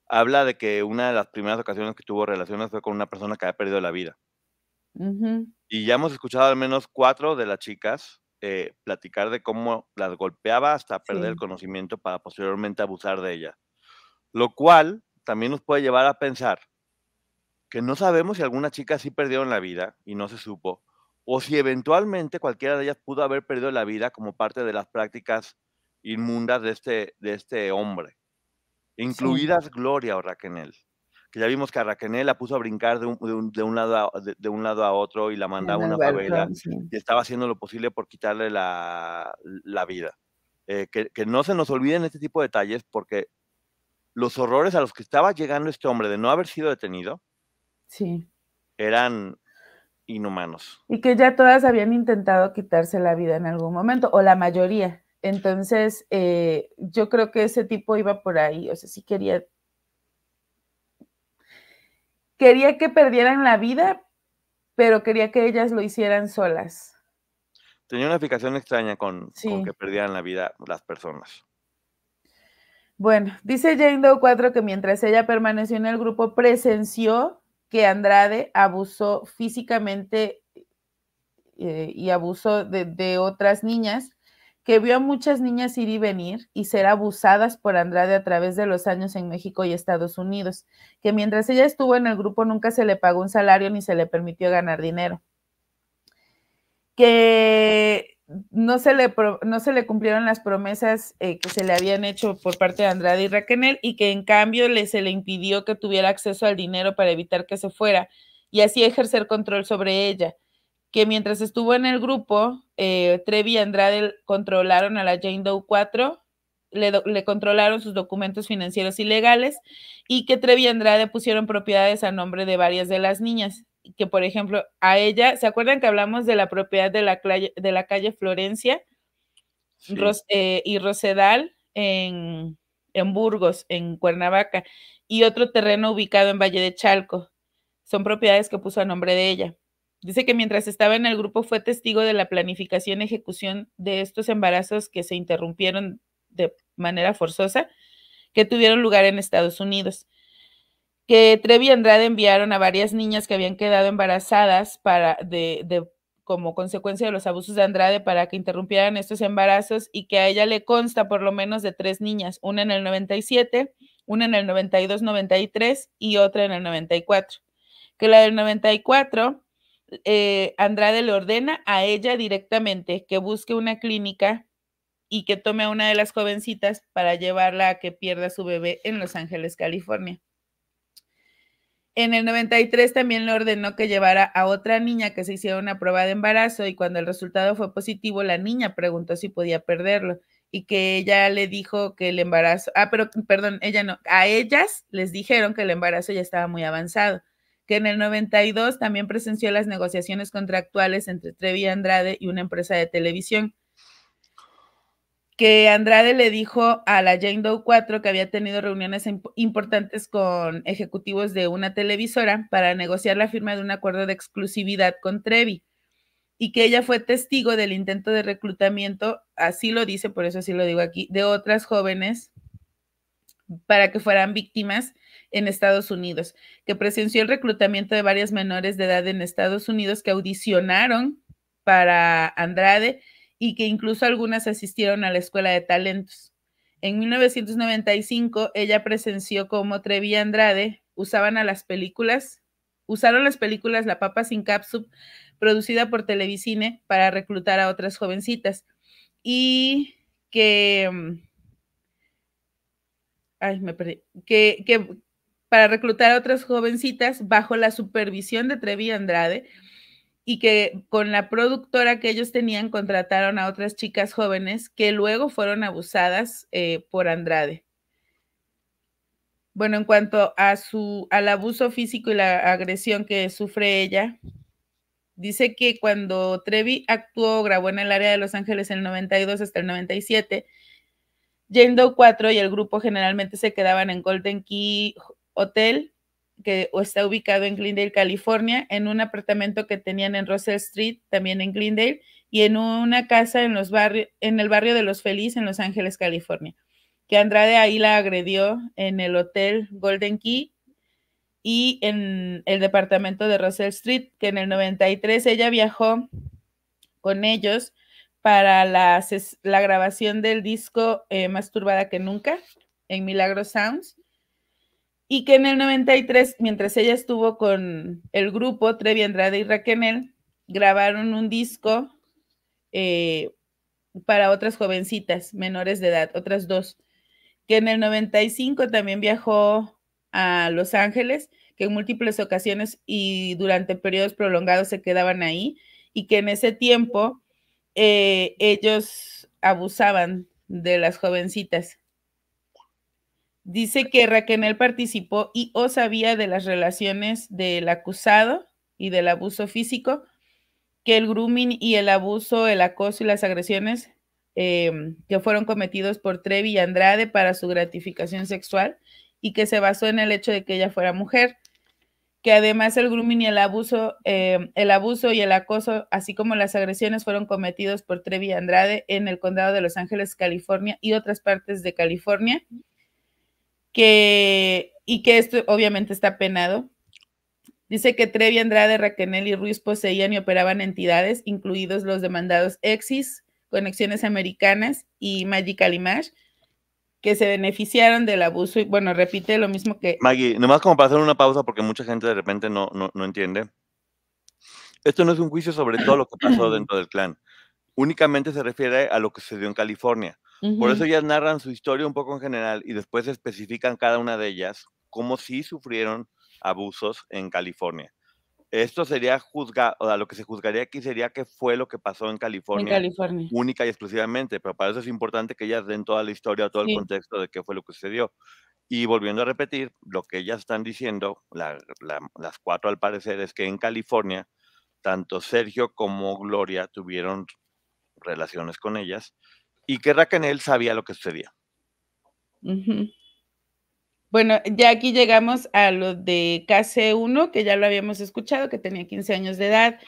habla de que una de las primeras ocasiones que tuvo relaciones fue con una persona que había perdido la vida. Y ya hemos escuchado al menos cuatro de las chicas eh, platicar de cómo las golpeaba hasta perder el conocimiento para posteriormente abusar de ella. Lo cual también nos puede llevar a pensar que no sabemos si alguna chica sí perdieron la vida y no se supo, o si eventualmente cualquiera de ellas pudo haber perdido la vida como parte de las prácticas inmundas de este, de este hombre, incluidas Gloria o Raquenel, que ya vimos que a Raquenel la puso a brincar de un, de un, lado, a, de, un lado a otro y la mandaba a una favela y estaba haciendo lo posible por quitarle la, la vida. Eh, que, que, no se nos olviden este tipo de detalles porque los horrores a los que estaba llegando este hombre de no haber sido detenido Sí. Eran inhumanos. Y que ya todas habían intentado quitarse la vida en algún momento, o la mayoría. Entonces, eh, yo creo que ese tipo iba por ahí, o sea, sí quería... Quería que perdieran la vida, pero quería que ellas lo hicieran solas. Tenía una aplicación extraña con, con que perdieran la vida las personas. Bueno, dice Jane Doe 4 que mientras ella permaneció en el grupo presenció que Andrade abusó físicamente eh, y abusó de, de otras niñas, que vio a muchas niñas ir y venir y ser abusadas por Andrade a través de los años en México y Estados Unidos, que mientras ella estuvo en el grupo nunca se le pagó un salario ni se le permitió ganar dinero. Que no se le, no se le cumplieron las promesas eh, que se le habían hecho por parte de Andrade y Raquel y que en cambio se le impidió que tuviera acceso al dinero para evitar que se fuera y así ejercer control sobre ella. Que mientras estuvo en el grupo, eh, Trevi y Andrade controlaron a la Jane Doe 4, le, le controlaron sus documentos financieros ilegales y que Trevi y Andrade pusieron propiedades a nombre de varias de las niñas que, por ejemplo, a ella, ¿se acuerdan que hablamos de la propiedad de la, de la calle Florencia eh, y Rosedal en, en Burgos, en Cuernavaca, y otro terreno ubicado en Valle de Chalco? Son propiedades que puso a nombre de ella. Dice que mientras estaba en el grupo fue testigo de la planificación y ejecución de estos embarazos que se interrumpieron de manera forzosa que tuvieron lugar en Estados Unidos que Trevi Andrade enviaron a varias niñas que habían quedado embarazadas para de, de, como consecuencia de los abusos de Andrade para que interrumpieran estos embarazos y que a ella le consta por lo menos de tres niñas, una en el 97, una en el 92-93 y otra en el 94. Que la del 94, eh, Andrade le ordena a ella directamente que busque una clínica y que tome a una de las jovencitas para llevarla a que pierda su bebé en Los Ángeles, California. En el 93 también le ordenó que llevara a otra niña que se hiciera una prueba de embarazo y cuando el resultado fue positivo, la niña preguntó si podía perderlo y que ella le dijo que el embarazo, ah, pero perdón, ella no, a ellas les dijeron que el embarazo ya estaba muy avanzado, que en el 92 también presenció las negociaciones contractuales entre Trevi Andrade y una empresa de televisión que Andrade le dijo a la Jane Doe 4 que había tenido reuniones importantes con ejecutivos de una televisora para negociar la firma de un acuerdo de exclusividad con Trevi y que ella fue testigo del intento de reclutamiento, así lo dice, por eso así lo digo aquí, de otras jóvenes para que fueran víctimas en Estados Unidos, que presenció el reclutamiento de varias menores de edad en Estados Unidos que audicionaron para Andrade y que incluso algunas asistieron a la Escuela de Talentos. En 1995, ella presenció cómo Trevi Andrade usaban a las películas, usaron las películas La Papa sin Capsup, producida por Televicine, para reclutar a otras jovencitas. Y que. Mm, ay, me perdí. Que, que para reclutar a otras jovencitas bajo la supervisión de Trevi Andrade y que con la productora que ellos tenían contrataron a otras chicas jóvenes que luego fueron abusadas eh, por Andrade. Bueno, en cuanto a su, al abuso físico y la agresión que sufre ella, dice que cuando Trevi actuó, grabó en el área de Los Ángeles en el 92 hasta el 97, Jane Doe 4 y el grupo generalmente se quedaban en Golden Key Hotel que está ubicado en Glendale, California, en un apartamento que tenían en Russell Street, también en Glendale, y en una casa en, los en el barrio de Los Feliz, en Los Ángeles, California, que Andrade ahí la agredió en el hotel Golden Key y en el departamento de Russell Street, que en el 93 ella viajó con ellos para la, la grabación del disco eh, Más turbada que nunca en Milagro Sounds y que en el 93, mientras ella estuvo con el grupo Trevi Andrade y Raquel, grabaron un disco eh, para otras jovencitas menores de edad, otras dos, que en el 95 también viajó a Los Ángeles, que en múltiples ocasiones y durante periodos prolongados se quedaban ahí y que en ese tiempo eh, ellos abusaban de las jovencitas Dice que Raquel participó y o sabía de las relaciones del acusado y del abuso físico, que el grooming y el abuso, el acoso y las agresiones em, que fueron cometidos por Trevi y Andrade para su gratificación sexual y que se basó en el hecho de que ella fuera mujer que además el grooming y el abuso, em, el abuso y el acoso, así como las agresiones, fueron cometidos por Trevi Andrade en el condado de Los Ángeles, California y otras partes de California, que, y que esto obviamente está penado. Dice que Trevi, Andrade, Raquenel y Ruiz poseían y operaban entidades, incluidos los demandados Exis, Conexiones Americanas y Magical Image, que se beneficiaron del abuso. Y bueno, repite lo mismo que. Maggie, nomás como para hacer una pausa, porque mucha gente de repente no, no entiende. Esto no es un juicio sobre todo lo que pasó dentro del clan. Únicamente se refiere a lo que sucedió en California. Por eso ellas narran su historia un poco en general y después especifican cada una de ellas cómo sí sufrieron abusos en California. Esto sería juzga, o sea, lo que se juzgaría aquí sería qué fue lo que pasó en California, única y exclusivamente, pero para eso es importante que ellas den toda la historia, todo el contexto de qué fue lo que sucedió. Y volviendo a repetir, lo que ellas están diciendo, las cuatro al parecer, es que en California, tanto Sergio como Gloria tuvieron relaciones con ellas y que él sabía lo que sucedía. Bueno, ya aquí llegamos a lo de KC1, que ya lo habíamos escuchado, que tenía 15 años de edad.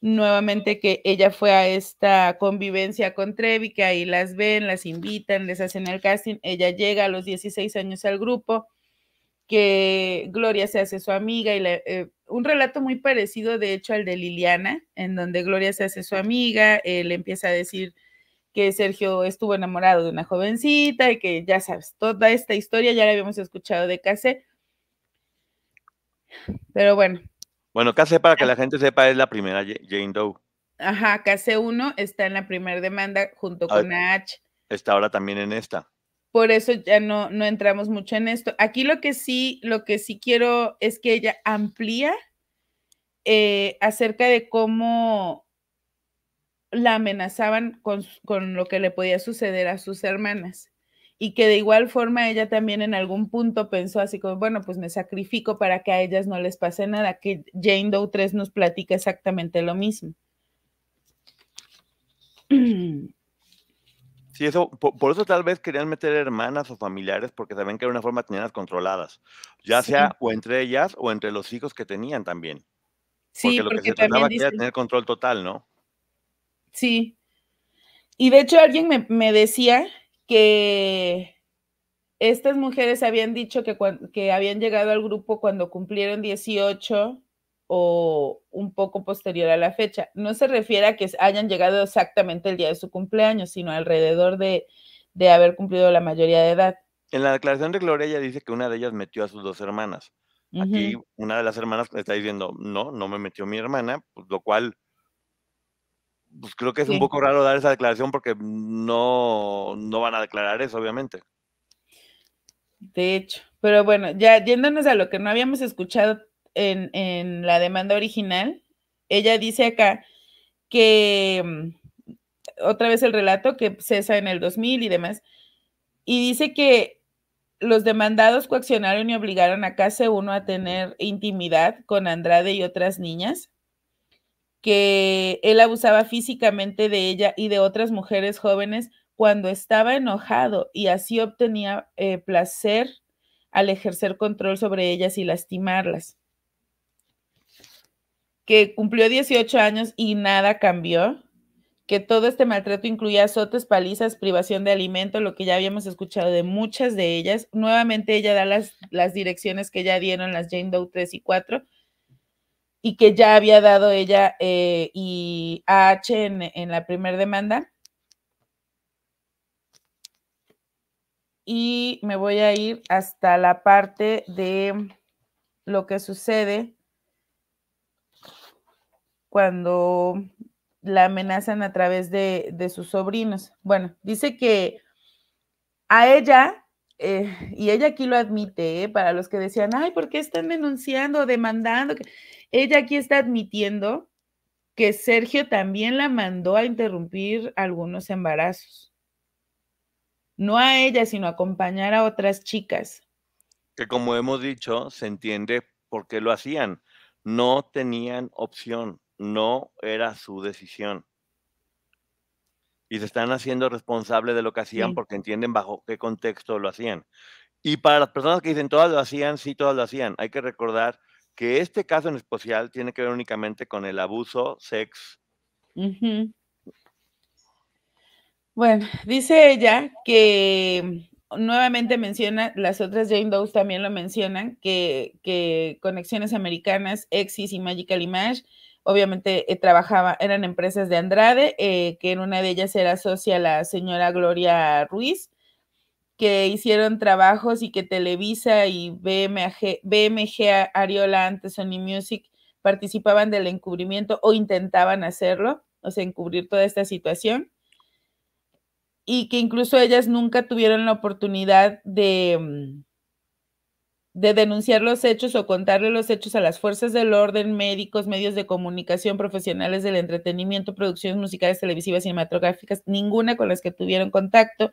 Nuevamente que ella fue a esta convivencia con Trevi, que ahí las ven, las invitan, les hacen el casting. Ella llega a los 16 años al grupo, que Gloria se hace su amiga y eh, un relato muy parecido, de hecho, al de Liliana, en donde Gloria se hace su amiga, él empieza a decir que Sergio estuvo enamorado de una jovencita y que ya sabes, toda esta historia ya la habíamos escuchado de Case. Pero bueno. Bueno, Case, para que ah. la gente sepa, es la primera Jane Doe. Ajá, Case 1 está en la primera demanda junto con Está ahora también en esta. Por eso ya no, no entramos mucho en esto. Aquí lo que sí, lo que sí quiero es que ella amplía eh, acerca de cómo la amenazaban con, con lo que le podía suceder a sus hermanas y que de igual forma ella también en algún punto pensó así como, bueno, pues me sacrifico para que a ellas no les pase nada, que Jane Doe 3 nos platica exactamente lo mismo. Sí, eso, por, eso tal vez querían meter hermanas o familiares, porque saben que era una forma de tenerlas controladas, ya sea o entre ellas o entre los hijos que tenían también. Sí, porque lo que se trataba era tener control total, ¿no? Sí. Y de hecho alguien me, decía que estas mujeres habían dicho que, que habían llegado al grupo cuando cumplieron 18 o un poco posterior a la fecha. No se refiere a que hayan llegado exactamente el día de su cumpleaños, sino alrededor de, de haber cumplido la mayoría de edad. En la declaración de Gloria ella dice que una de ellas metió a sus dos hermanas. Aquí una de las hermanas está diciendo, no, no me metió mi hermana, pues, lo cual pues creo que es un poco raro dar esa declaración porque no, van a declarar eso, obviamente. De hecho, pero bueno, ya yéndonos a lo que no habíamos escuchado en, la demanda original, ella dice acá que mm, otra vez el relato que cesa en el 2000 y demás, y dice que los demandados coaccionaron y obligaron a Case Uno a tener intimidad con Andrade y otras niñas que él abusaba físicamente de ella y de otras mujeres jóvenes cuando estaba enojado y así obtenía eh, placer al ejercer control sobre ellas y lastimarlas. Que cumplió 18 años y nada cambió. Que todo este maltrato incluía azotes, palizas, privación de alimento, lo que ya habíamos escuchado de muchas de ellas. Nuevamente ella da las, las direcciones que ya dieron las Jane Doe 3 y 4 y que ya había dado ella eh, y AH en, la primera demanda. Y me voy a ir hasta la parte de lo que sucede cuando la amenazan a través de, de sus sobrinos. Bueno, dice que a ella eh, y ella aquí lo admite, ¿eh? para los que decían, ay, ¿por qué están denunciando, demandando? Ella aquí está admitiendo que Sergio también la mandó a interrumpir algunos embarazos. No a ella, sino a acompañar a otras chicas. Que como hemos dicho, se entiende por qué lo hacían. No tenían opción, no era su decisión y se están haciendo responsables de lo que hacían porque entienden bajo qué contexto lo hacían. Y para las personas que dicen todas lo hacían, sí, todas lo hacían, hay que recordar que este caso en especial tiene que ver únicamente con el abuso, sex. Bueno, dice ella que nuevamente menciona, las otras Jane Doe también lo mencionan, que, que Conexiones Americanas, Exis y Magical Image obviamente eh, trabajaba, eran empresas de Andrade, eh, que en una de ellas era socia la señora Gloria Ruiz, que hicieron trabajos y que Televisa y BMG, BMG Ariola antes Sony Music participaban del encubrimiento o intentaban hacerlo, o sea, encubrir toda esta situación, y que incluso ellas nunca tuvieron la oportunidad de mm, de denunciar los hechos o contarle los hechos a las fuerzas del orden, médicos, medios de comunicación, profesionales del entretenimiento, producciones musicales, televisivas, cinematográficas, ninguna con las que tuvieron contacto.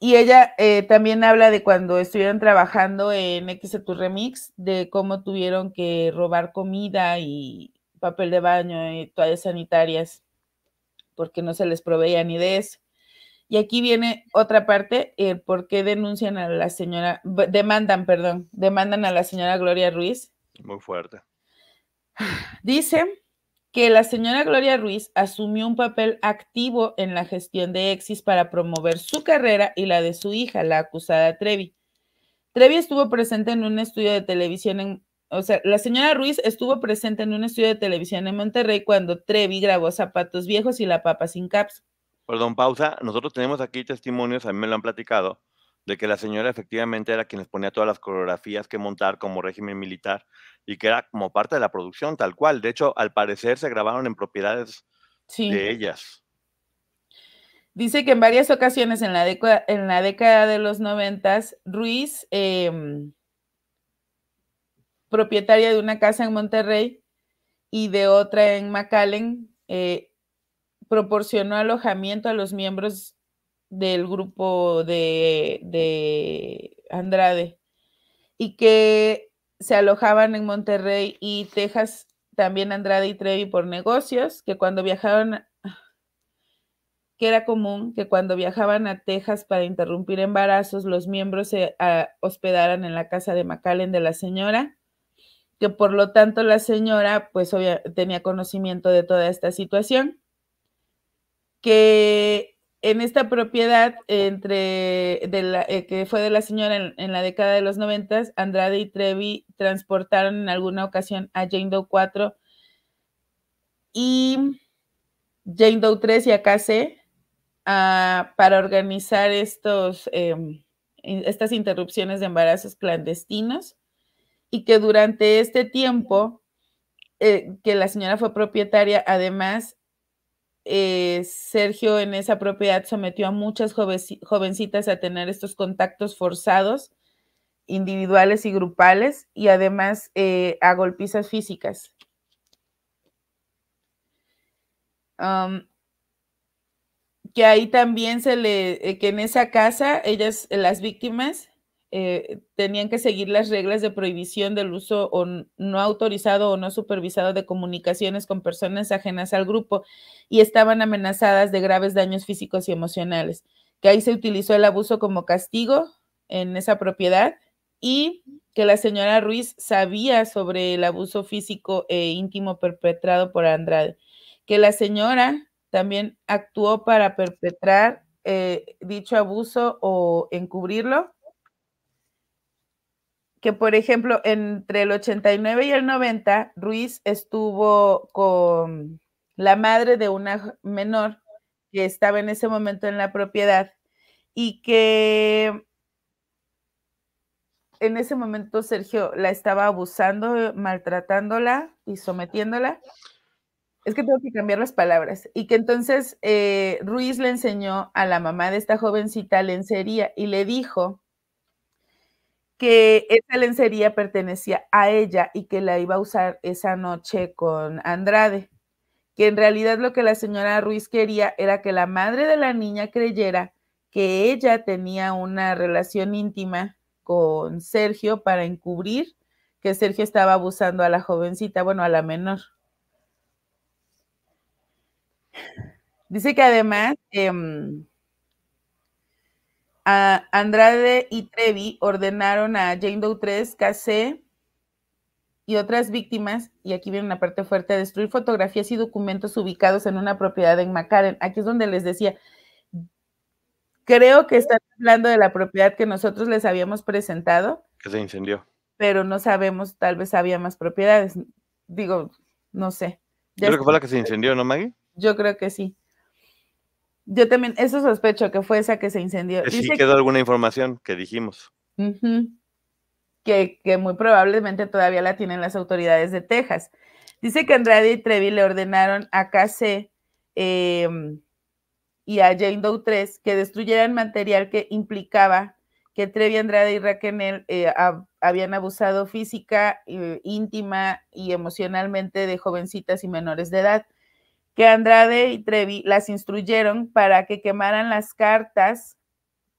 Y ella eh, también habla de cuando estuvieron trabajando en X Remix, de cómo tuvieron que robar comida y papel de baño y toallas sanitarias, porque no se les proveía ni de eso. Y aquí viene otra parte, el eh, por qué denuncian a la señora, demandan, perdón, demandan a la señora Gloria Ruiz. Muy fuerte. Dice que la señora Gloria Ruiz asumió un papel activo en la gestión de Exis para promover su carrera y la de su hija, la acusada Trevi. Trevi estuvo presente en un estudio de televisión en, o sea, la señora Ruiz estuvo presente en un estudio de televisión en Monterrey cuando Trevi grabó Zapatos Viejos y La Papa sin Caps. Perdón, pausa. Nosotros tenemos aquí testimonios, a mí me lo han platicado, de que la señora efectivamente era quien les ponía todas las coreografías que montar como régimen militar y que era como parte de la producción, tal cual. De hecho, al parecer se grabaron en propiedades de ellas. Dice que en varias ocasiones en la, década, de los noventas, Ruiz, em, propietaria de una casa en Monterrey y de otra en McAllen, eh, proporcionó alojamiento a los miembros del grupo de, de Andrade y que se alojaban en Monterrey y Texas, también Andrade y Trevi por negocios, que cuando viajaron, que era común que cuando viajaban a Texas para interrumpir embarazos, los miembros se ah, hospedaran en la casa de McAllen de la señora, que por lo tanto la señora pues tenía conocimiento de toda esta situación que en esta propiedad entre la, eh, que fue de la señora en, la década de los noventas, Andrade y Trevi transportaron en alguna ocasión a Jane Doe 4 y Jane Doe 3 y a KC para organizar estos, em, estas interrupciones de embarazos clandestinos y que durante este tiempo eh, que la señora fue propietaria, además eh, Sergio en esa propiedad sometió a muchas jovencitas a tener estos contactos forzados, individuales y grupales, y además eh, a golpizas físicas. que ahí también se le, eh, que en esa casa, ellas, las víctimas, eh, tenían que seguir las reglas de prohibición del uso o no autorizado o no supervisado de comunicaciones con personas ajenas al grupo y estaban amenazadas de graves daños físicos y emocionales. Que ahí se utilizó el abuso como castigo en esa propiedad y que la señora Ruiz sabía sobre el abuso físico e íntimo perpetrado por Andrade. Que la señora también actuó para perpetrar eh, dicho abuso o encubrirlo que por ejemplo, entre el 89 y el 90, Ruiz estuvo con la madre de una menor que estaba en ese momento en la propiedad y que en ese momento Sergio la estaba abusando, maltratándola y sometiéndola. Es que tengo que cambiar las palabras. Y que entonces eh, Ruiz le enseñó a la mamá de esta jovencita lencería y le dijo que esa lencería pertenecía a ella y que la iba a usar esa noche con Andrade, que en realidad lo que la señora Ruiz quería era que la madre de la niña creyera que ella tenía una relación íntima con Sergio para encubrir que Sergio estaba abusando a la jovencita, bueno, a la menor. Dice que además... Em, Andrade y Trevi ordenaron a Jane Doe 3, KC y otras víctimas, y aquí viene una parte fuerte, destruir fotografías y documentos ubicados en una propiedad en Macaren, Aquí es donde les decía, creo que están hablando de la propiedad que nosotros les habíamos presentado. Que se incendió. Pero no sabemos, tal vez había más propiedades. Digo, no sé. creo que fue la que se incendió, ¿no, Maggie? Yo creo que sí. Yo también, eso sospecho que fue esa que se incendió. Sí quedó alguna información que dijimos. que, que, muy probablemente todavía la tienen las autoridades de Texas. Dice que Andrade y Trevi le ordenaron a KC em, y a Jane Doe 3 que destruyeran material que implicaba que Trevi Andrade y Raquel eh, habían abusado física, eh, íntima y emocionalmente de jovencitas y menores de edad que Andrade y Trevi las instruyeron para que quemaran las cartas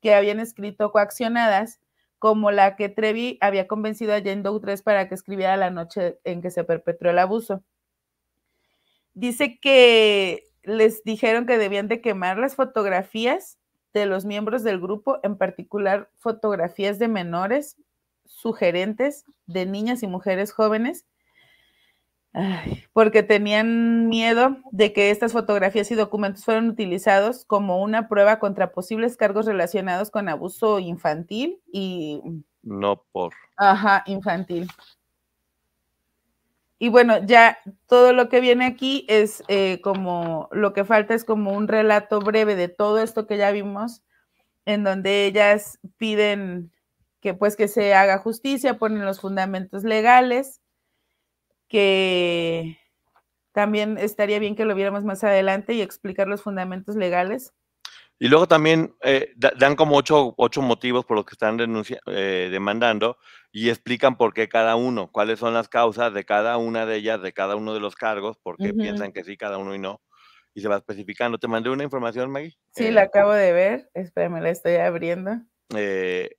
que habían escrito coaccionadas, como la que Trevi había convencido a Jane Doe 3 para que escribiera la noche en que se perpetró el abuso. Dice que les dijeron que debían de quemar las fotografías de los miembros del grupo, en particular fotografías de menores, sugerentes, de niñas y mujeres jóvenes, porque tenían miedo de que estas fotografías y documentos fueran utilizados como una prueba contra posibles cargos relacionados con abuso infantil y... No por. Ajá, infantil. Y bueno, ya todo lo que viene aquí es eh, como, lo que falta es como un relato breve de todo esto que ya vimos, en donde ellas piden que pues que se haga justicia, ponen los fundamentos legales que también estaría bien que lo viéramos más adelante y explicar los fundamentos legales. Y luego también eh, dan como ocho, motivos por los que están eh, demandando y explican por qué cada uno, cuáles son las causas de cada una de ellas, de cada uno de los cargos, por qué piensan que sí, cada uno y no. Y se va especificando. ¿Te mandé una información, Maggie? Sí, eh, la acabo de ver. Espérame, la estoy abriendo. Eh,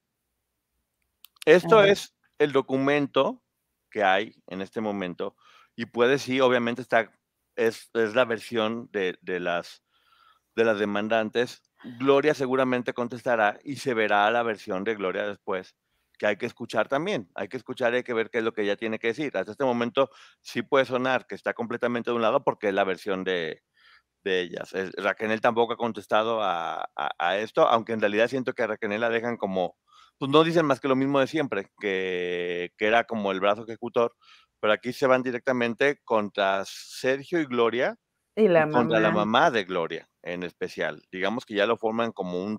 esto es el documento que hay en este momento y puede sí, obviamente está, es, es la versión de, las, de las demandantes. Gloria seguramente contestará y se verá la versión de Gloria después, que hay que escuchar también, hay que escuchar y hay que ver qué es lo que ella tiene que decir. Hasta este momento sí puede sonar que está completamente de un lado porque es la versión de, de ellas. Raquel tampoco ha contestado a, esto, aunque en realidad siento que a Raquel la dejan como pues no dicen más que lo mismo de siempre, que, era como el brazo ejecutor, pero aquí se van directamente contra Sergio y Gloria y, la contra la mamá de Gloria en especial. Digamos que ya lo forman como un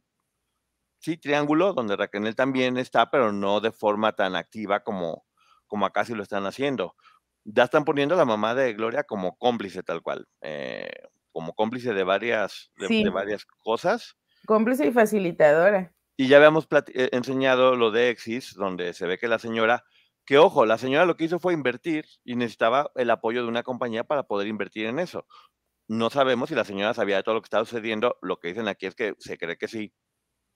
sí, triángulo, donde Raquel también está, pero no de forma tan activa como, como acá sí lo están haciendo. Ya están poniendo a la mamá de Gloria como cómplice tal cual, eh, como cómplice de varias, de varias cosas. Cómplice y facilitadora. Y ya habíamos eh, enseñado lo de Exis, donde se ve que la señora, que ojo, la señora lo que hizo fue invertir y necesitaba el apoyo de una compañía para poder invertir en eso. No sabemos si la señora sabía de todo lo que estaba sucediendo. Lo que dicen aquí es que se cree que sí,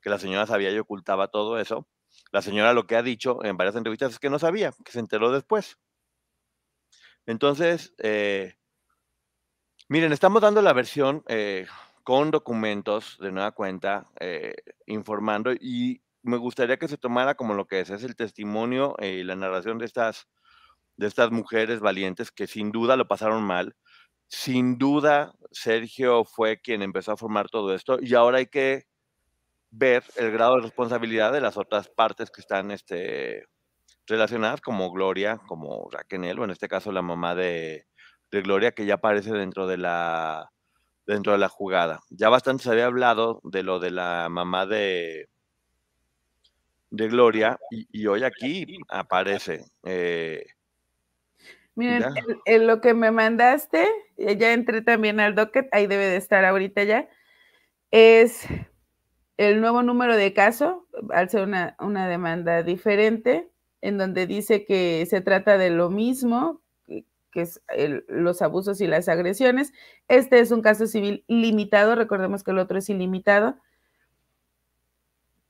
que la señora sabía y ocultaba todo eso. La señora lo que ha dicho en varias entrevistas es que no sabía, que se enteró después. Entonces, eh, miren, estamos dando la versión eh, con documentos de nueva cuenta eh, informando y me gustaría que se tomara como lo que es, el testimonio eh, y la narración de estas, de estas mujeres valientes que sin duda lo pasaron mal. Sin duda, Sergio fue quien empezó a formar todo esto y ahora hay que ver el grado de responsabilidad de las otras partes que están este, relacionadas, como Gloria, como Raquel, o en este caso la mamá de Gloria, que ya aparece dentro de la dentro de la jugada. Ya bastante se había hablado de lo de la mamá de, de Gloria y, hoy aquí aparece. Eh, Miren, en, lo que me mandaste, eh, ya entré también al docket, ahí debe de estar ahorita ya, es el nuevo número de caso, al ser una, una demanda diferente, en donde dice que se trata de lo mismo, que es los abusos y las agresiones. Este es un caso civil limitado, recordemos que el otro es ilimitado,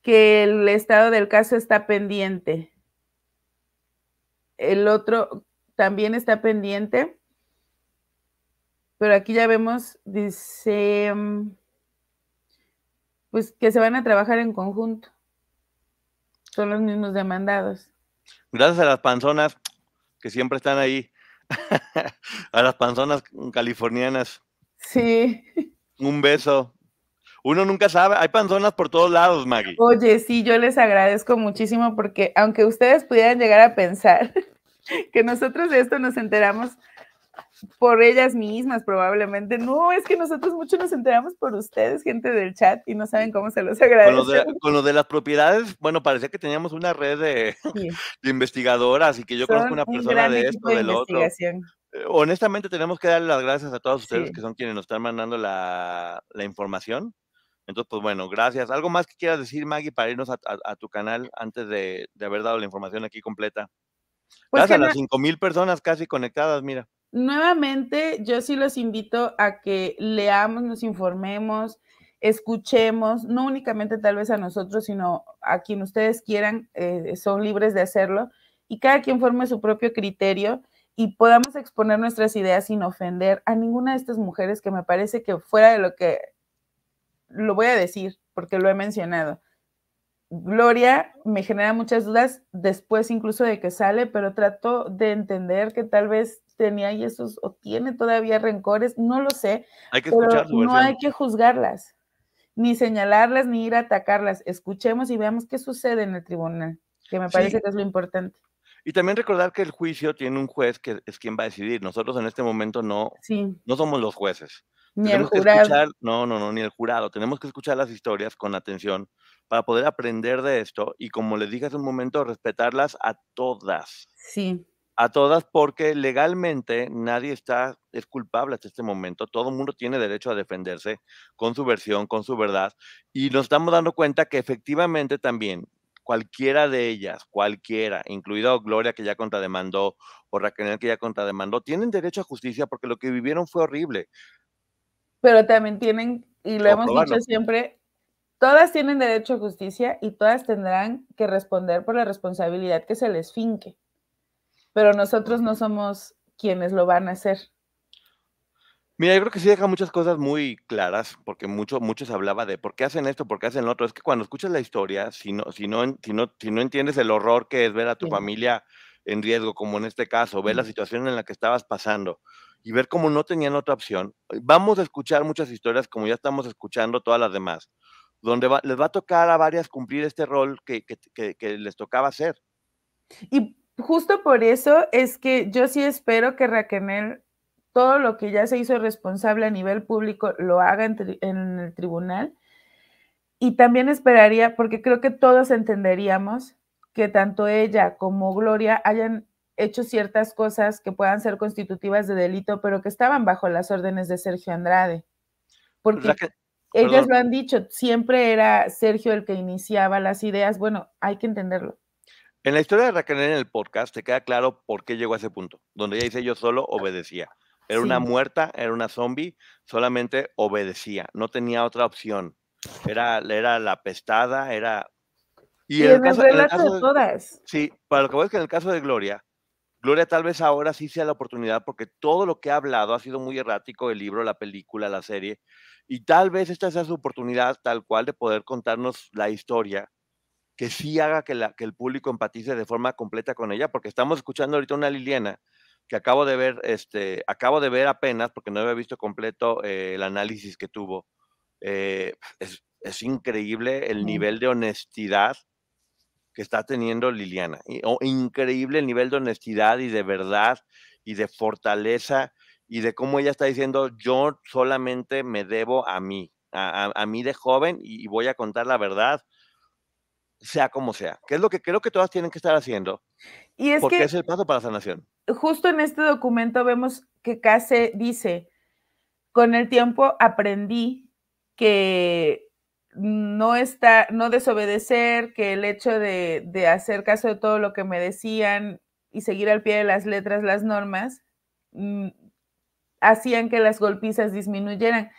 que el estado del caso está pendiente. El otro también está pendiente, pero aquí ya vemos, dice, mm, pues que se van a trabajar en conjunto. Son los mismos demandados. Gracias a las panzonas que siempre están ahí a las panzonas californianas. Sí. Un beso. Uno nunca sabe, hay panzonas por todos lados, Maggie. Oye, sí, yo les agradezco muchísimo porque aunque ustedes pudieran llegar a pensar que nosotros de esto nos enteramos por ellas mismas probablemente. No, es que nosotros mucho nos enteramos por ustedes, gente del chat, y no saben cómo se los agradezco. Con lo de, las propiedades, bueno, parecía que teníamos una red de, investigadoras y que yo conozco una persona de esto, del otro. Eh, honestamente, tenemos que darle las gracias a todos ustedes que son quienes nos están mandando la, información. Entonces, pues bueno, gracias. ¿Algo más que quieras decir, Maggie, para irnos a, tu canal antes de, haber dado la información aquí completa? Pues gracias a las 5.000 personas casi conectadas, mira nuevamente yo sí los invito a que leamos, nos informemos, escuchemos, no únicamente tal vez a nosotros, sino a quien ustedes quieran, eh, son libres de hacerlo, y cada quien forme su propio criterio y podamos exponer nuestras ideas sin ofender a ninguna de estas mujeres que me parece que fuera de lo que lo voy a decir, porque lo he mencionado. Gloria me genera muchas dudas después incluso de que sale, pero trato de entender que tal vez tenía y esos, o tiene todavía rencores, no lo sé. Hay que No hay que juzgarlas, ni señalarlas, ni ir a atacarlas. Escuchemos y veamos qué sucede en el tribunal, que me parece que es lo importante. Y también recordar que el juicio tiene un juez que es quien va a decidir. Nosotros en este momento no, no somos los jueces. Ni el jurado. escuchar, no, no, no, ni el jurado. Tenemos que escuchar las historias con atención para poder aprender de esto y, como les dije hace un momento, respetarlas a todas. Sí a todas porque legalmente nadie está, es culpable hasta este momento. Todo mundo tiene derecho a defenderse con su versión, con su verdad. Y nos estamos dando cuenta que efectivamente también cualquiera de ellas, cualquiera, incluida Gloria que ya contrademandó o Raquel que ya contrademandó, tienen derecho a justicia porque lo que vivieron fue horrible. Pero también tienen, y lo hemos dicho siempre, todas tienen derecho a justicia y todas tendrán que responder por la responsabilidad que se les finque pero nosotros no somos quienes lo van a hacer. Mira, yo creo que sí deja muchas cosas muy claras, porque mucho, mucho se hablaba de por qué hacen esto, por qué hacen lo otro. Es que cuando escuchas la historia, si no, si no, si no, si no entiendes el horror que es ver a tu familia en riesgo, como en este caso, ver la situación en la que estabas pasando y ver cómo no tenían otra opción, vamos a escuchar muchas historias como ya estamos escuchando todas las demás, donde les va a tocar a varias cumplir este rol que, que les tocaba hacer. Y justo por eso es que yo sí espero que Raquel todo lo que ya se hizo responsable a nivel público lo haga en, el tribunal. Y también esperaría, porque creo que todos entenderíamos que tanto ella como Gloria hayan hecho ciertas cosas que puedan ser constitutivas de delito, pero que estaban bajo las órdenes de Sergio Andrade. Porque ellos ellas lo han dicho, siempre era Sergio el que iniciaba las ideas. Bueno, hay que entenderlo. En la historia de Raquel en el podcast te queda claro por qué llegó a ese punto, donde ella dice yo solo obedecía. Era una muerta, era una zombie, solamente obedecía, no tenía otra opción. Era, era la pestada, era... Y, en, el caso, todas. Sí, para lo que voy es que en el caso de Gloria, Gloria tal vez ahora sí sea la oportunidad porque todo lo que ha hablado ha sido muy errático, el libro, la película, la serie, y tal vez esta sea su oportunidad tal cual de poder contarnos la historia que sí haga que, el público empatice de forma completa con ella, porque estamos escuchando ahorita una Liliana que acabo de ver, este, acabo de ver apenas, porque no había visto completo eh, el análisis que tuvo. Eh, es, increíble el nivel de honestidad que está teniendo Liliana. Oh, increíble el nivel de honestidad y de verdad y de fortaleza y de cómo ella está diciendo, yo solamente me debo a mí, a, mí de joven y voy a contar la verdad sea como sea, que es lo que creo que todas tienen que estar haciendo. Y es porque es el paso para sanación. Justo en este documento vemos que Case dice, con el tiempo aprendí que no está, no desobedecer, que el hecho de hacer caso de todo lo que me decían y seguir al pie de las letras las normas, mm, hacían que las golpizas disminuyeran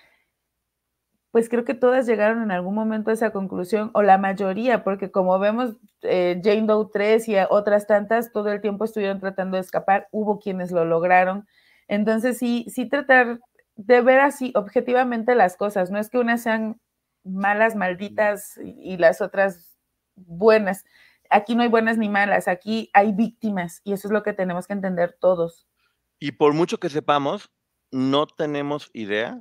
pues creo que todas llegaron en algún momento a esa conclusión, o la mayoría, porque como vemos, eh, Jane Doe 3 y otras tantas todo el tiempo estuvieron tratando de escapar, hubo quienes lo lograron. Entonces, sí, sí tratar de ver así objetivamente las cosas, no es que unas sean malas, malditas y las otras buenas. Aquí no hay buenas ni malas, aquí hay víctimas y eso es lo que tenemos que entender todos. Y por mucho que sepamos, no tenemos idea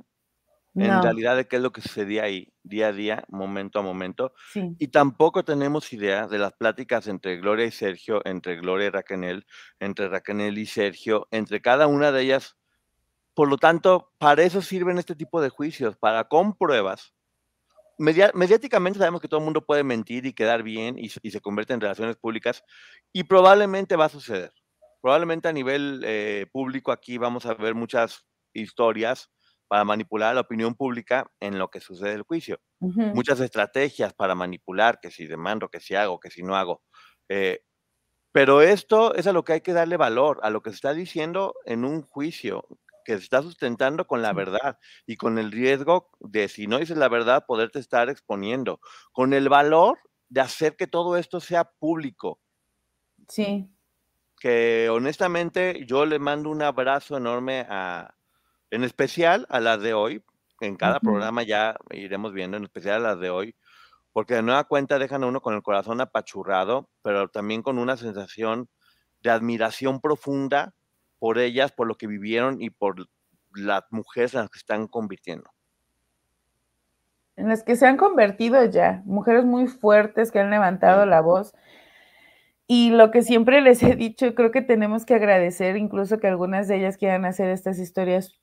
en realidad de qué es lo que sucedía ahí, día a día, momento a momento. Y tampoco tenemos idea de las pláticas entre Gloria y Sergio, entre Gloria y Raquel, entre Raquel y Sergio, entre cada una de ellas. Por lo tanto, para eso sirven este tipo de juicios, para con mediáticamente sabemos que todo el mundo puede mentir y quedar bien y, se convierte en relaciones públicas y probablemente va a suceder. Probablemente a nivel eh, público aquí vamos a ver muchas historias para manipular la opinión pública en lo que sucede el juicio. Muchas estrategias para manipular, que si demando, que si hago, que si no hago. Eh, pero esto es a lo que hay que darle valor, a lo que se está diciendo en un juicio, que se está sustentando con la verdad y con el riesgo de, si no dices la verdad, poderte estar exponiendo, con el valor de hacer que todo esto sea público. Sí. Que honestamente yo le mando un abrazo enorme a, en especial a las de hoy, en cada programa ya iremos viendo, en especial a las de hoy, porque de nueva cuenta dejan a uno con el corazón apachurrado, pero también con una sensación de admiración profunda por ellas, por lo que vivieron y por las mujeres en las que están convirtiendo. En las que se han convertido ya, mujeres muy fuertes que han levantado la voz. Y lo que siempre les he dicho, creo que tenemos que agradecer incluso que algunas de ellas quieran hacer estas historias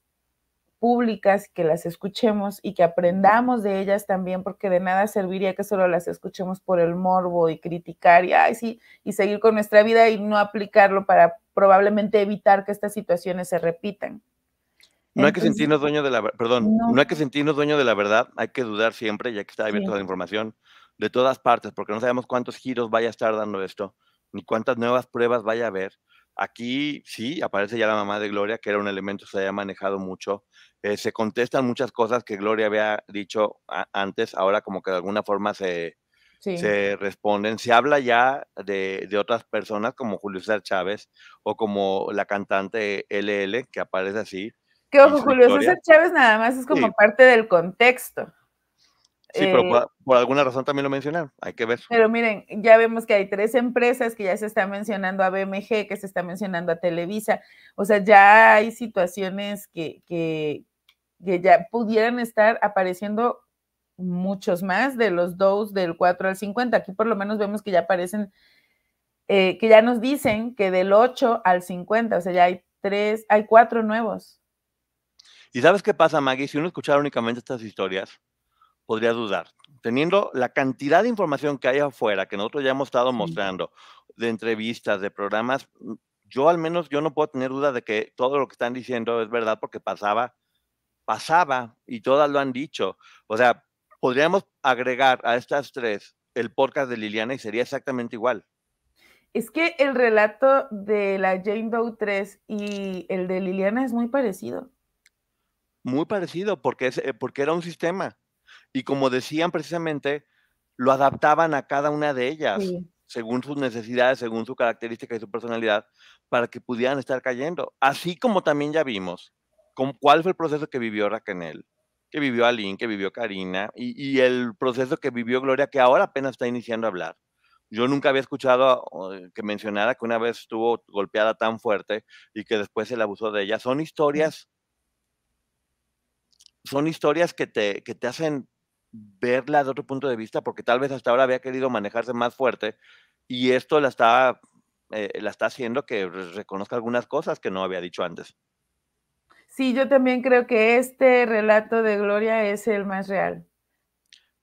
públicas, que las escuchemos y que aprendamos de ellas también, porque de nada serviría que solo las escuchemos por el morbo y criticar y, sí, y seguir con nuestra vida y no aplicarlo para probablemente evitar que estas situaciones se repitan. No hay que sentirnos dueños de la perdón, no. hay que sentirnos dueño de la verdad, hay que dudar siempre, ya que está abierto a la información de todas partes, porque no sabemos cuántos giros vaya a estar dando esto, ni cuántas nuevas pruebas vaya a haber, Aquí sí aparece ya la mamá de Gloria, que era un elemento que se había manejado mucho. Eh, se contestan muchas cosas que Gloria había dicho antes, ahora como que de alguna forma se, se responden. Se habla ya de, otras personas como Julio César Chávez o como la cantante LL, que aparece así. Que ojo, Julio César Chávez nada más es como parte del contexto. Sí, pero eh por, alguna razón también lo mencionaron, hay que ver. Pero miren, ya vemos que hay tres empresas que ya se están mencionando a BMG, que se está mencionando a Televisa, o sea, ya hay situaciones que, ya pudieran estar apareciendo muchos más de los dos del 4 al 50. Aquí por lo menos vemos que ya aparecen, eh, que ya nos dicen que del 8 al 50, o sea, ya hay tres, hay cuatro nuevos. ¿Y sabes qué pasa, Maggie? Si uno escuchara únicamente estas historias, podría dudar. Teniendo la cantidad de información que hay afuera, que nosotros ya hemos estado mostrando, de entrevistas, de programas, mm, yo al menos yo no puedo tener duda de que todo lo que están diciendo es verdad porque pasaba, pasaba y todas lo han dicho. O sea, podríamos agregar a estas tres el podcast de Liliana y sería exactamente igual. Es que el relato de la Jane Doe 3 y el de Liliana es muy parecido. Muy parecido porque, es, eh, porque era un sistema y como decían precisamente, lo adaptaban a cada una de ellas, según sus necesidades, según su característica y su personalidad, para que pudieran estar cayendo. Así como también ya vimos con cuál fue el proceso que vivió Raquel, que vivió Aline, que vivió Karina, y, el proceso que vivió Gloria, que ahora apenas está iniciando a hablar. Yo nunca había escuchado eh, que mencionara que una vez estuvo golpeada tan fuerte y que después se le abusó de ella. Son historias, son historias que te, que te hacen verla de otro punto de vista, porque tal vez hasta ahora había querido manejarse más fuerte y esto la está, eh, la está haciendo que reconozca algunas cosas que no había dicho antes. Sí, yo también creo que este relato de Gloria es el más real.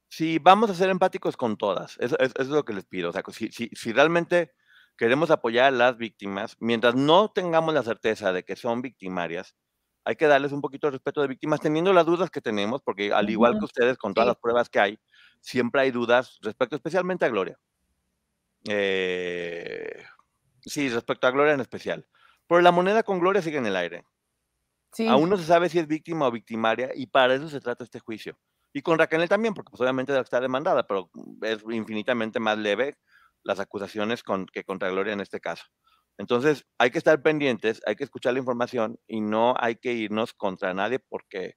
Sí, vamos a ser empáticos con todas, eso, es lo que les pido. O sea, si, si realmente queremos apoyar a las víctimas, mientras no tengamos la certeza de que son victimarias, hay que darles un poquito de respeto de víctimas, teniendo las dudas que tenemos, porque al igual que ustedes, con todas las pruebas que hay, siempre hay dudas respecto especialmente a Gloria. Eh, sí, respecto a Gloria en especial. Pero la moneda con Gloria sigue en el aire. Sí. Aún no se sabe si es víctima o victimaria y para eso se trata este juicio. Y con Raquel también, porque pues, obviamente está demandada, pero es infinitamente más leve las acusaciones que contra Gloria en este caso. Entonces, hay que estar pendientes, hay que escuchar la información y no hay que irnos contra nadie porque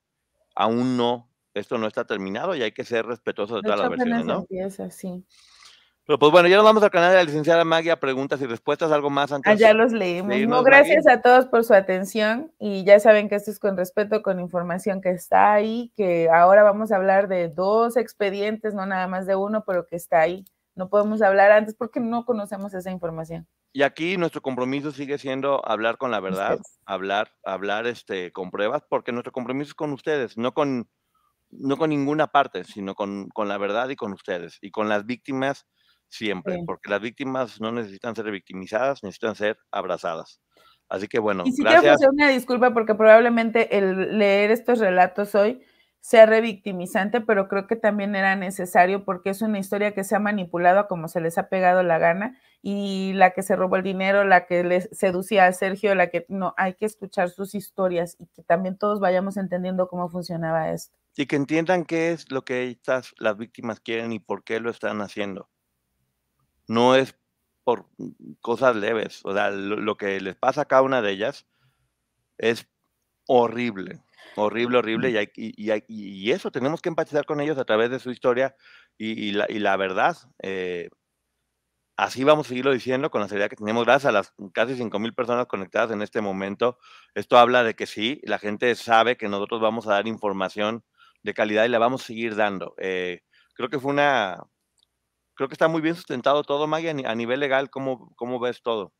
aún no, esto no está terminado y hay que ser respetuosos de, todas las versiones, ¿no? sí. Pero pues bueno, ya nos vamos al canal de la licenciada Magia, preguntas y respuestas, algo más ah, antes. Ya los leímos. gracias a todos por su atención y ya saben que esto es con respeto, con información que está ahí, que ahora vamos a hablar de dos expedientes, no nada más de uno, pero que está ahí. No podemos hablar antes porque no conocemos esa información. Y aquí nuestro compromiso sigue siendo hablar con la verdad, hablar, hablar este, con pruebas, porque nuestro compromiso es con ustedes, no con, no con ninguna parte, sino con, la verdad y con ustedes, y con las víctimas siempre, porque las víctimas no necesitan ser victimizadas, necesitan ser abrazadas. Así que bueno. Y si quiero una disculpa porque probablemente el leer estos relatos hoy sea revictimizante, pero creo que también era necesario porque es una historia que se ha manipulado como se les ha pegado la gana y la que se robó el dinero, la que les seducía a Sergio, la que no, hay que escuchar sus historias y que también todos vayamos entendiendo cómo funcionaba esto. Y que entiendan qué es lo que estas, las víctimas quieren y por qué lo están haciendo. No es por cosas leves. O sea, lo, que les pasa a cada una de ellas es horrible. Horrible, horrible. Y, eso tenemos que empatizar con ellos a través de su historia y, la, verdad. Eh, así vamos a seguirlo diciendo con la seriedad que tenemos, gracias a las casi 5.000 personas conectadas en este momento. Esto habla de que sí, la gente sabe que nosotros vamos a dar información de calidad y la vamos a seguir dando. Eh, creo que fue una... Creo que está muy bien sustentado todo, Maggie, a nivel legal. cómo ves todo?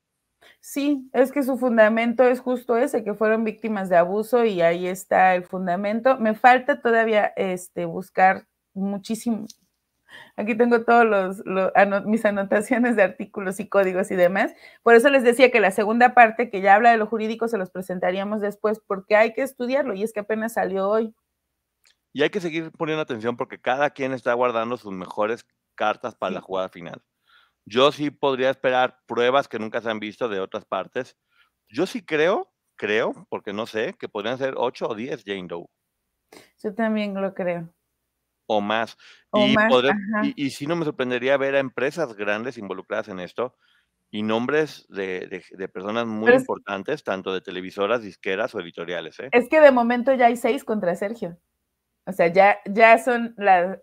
Sí, es que su fundamento es justo ese, que fueron víctimas de abuso y ahí está el fundamento. Me falta todavía este, buscar muchísimo. Aquí tengo todos los, mis anotaciones de artículos y códigos y demás. Por eso les decía que la segunda parte que ya habla de lo jurídico se los presentaríamos después porque hay que estudiarlo y es que apenas salió hoy. Y hay que seguir poniendo atención porque cada quien está guardando sus mejores cartas para la jugada final. Yo sí podría esperar pruebas que nunca se han visto de otras partes. Yo sí creo, creo, porque no sé, que podrían ser 8 o 10 Jane Doe. Yo también lo creo. O más. y, si sí no me sorprendería ver a empresas grandes involucradas en esto y nombres de, de, personas muy importantes, tanto de televisoras, disqueras o editoriales. ¿eh? Es que de momento ya hay seis contra Sergio. O sea, ya, ya son las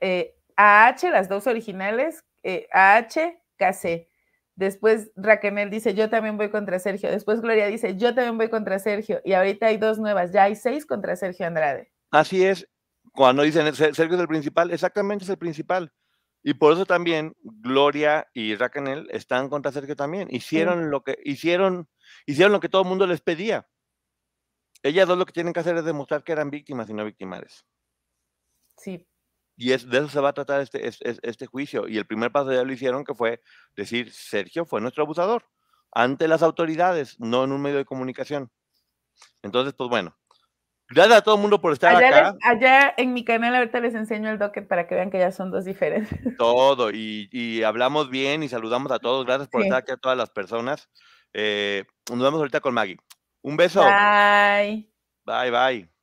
AH, las dos originales, AH, case Después Raquel dice, yo también voy contra Sergio. Después Gloria dice, yo también voy contra Sergio. Y ahorita hay dos nuevas, ya hay seis contra Sergio Andrade. Así es, cuando dicen Sergio es el principal, exactamente es el principal. Y por eso también Gloria y Raquel están contra Sergio también. Hicieron lo que hicieron, hicieron lo que todo el mundo les pedía. Ellas dos lo que tienen que hacer es demostrar que eran víctimas y no victimares. Sí, y es, de eso se va a tratar este, este, juicio. Y el primer paso ya lo hicieron, que fue decir, Sergio fue nuestro abusador, ante las autoridades, no en un medio de comunicación. Entonces, pues bueno, Gracias a todo el mundo por estar allá acá. allá en mi canal ahorita les enseño el docket para que vean que ya son dos diferentes. Todo, y, y hablamos bien y saludamos a todos. Gracias por estar aquí a todas las personas. Eh, nos vemos ahorita con Maggie. Un beso. Bye. Bye, bye.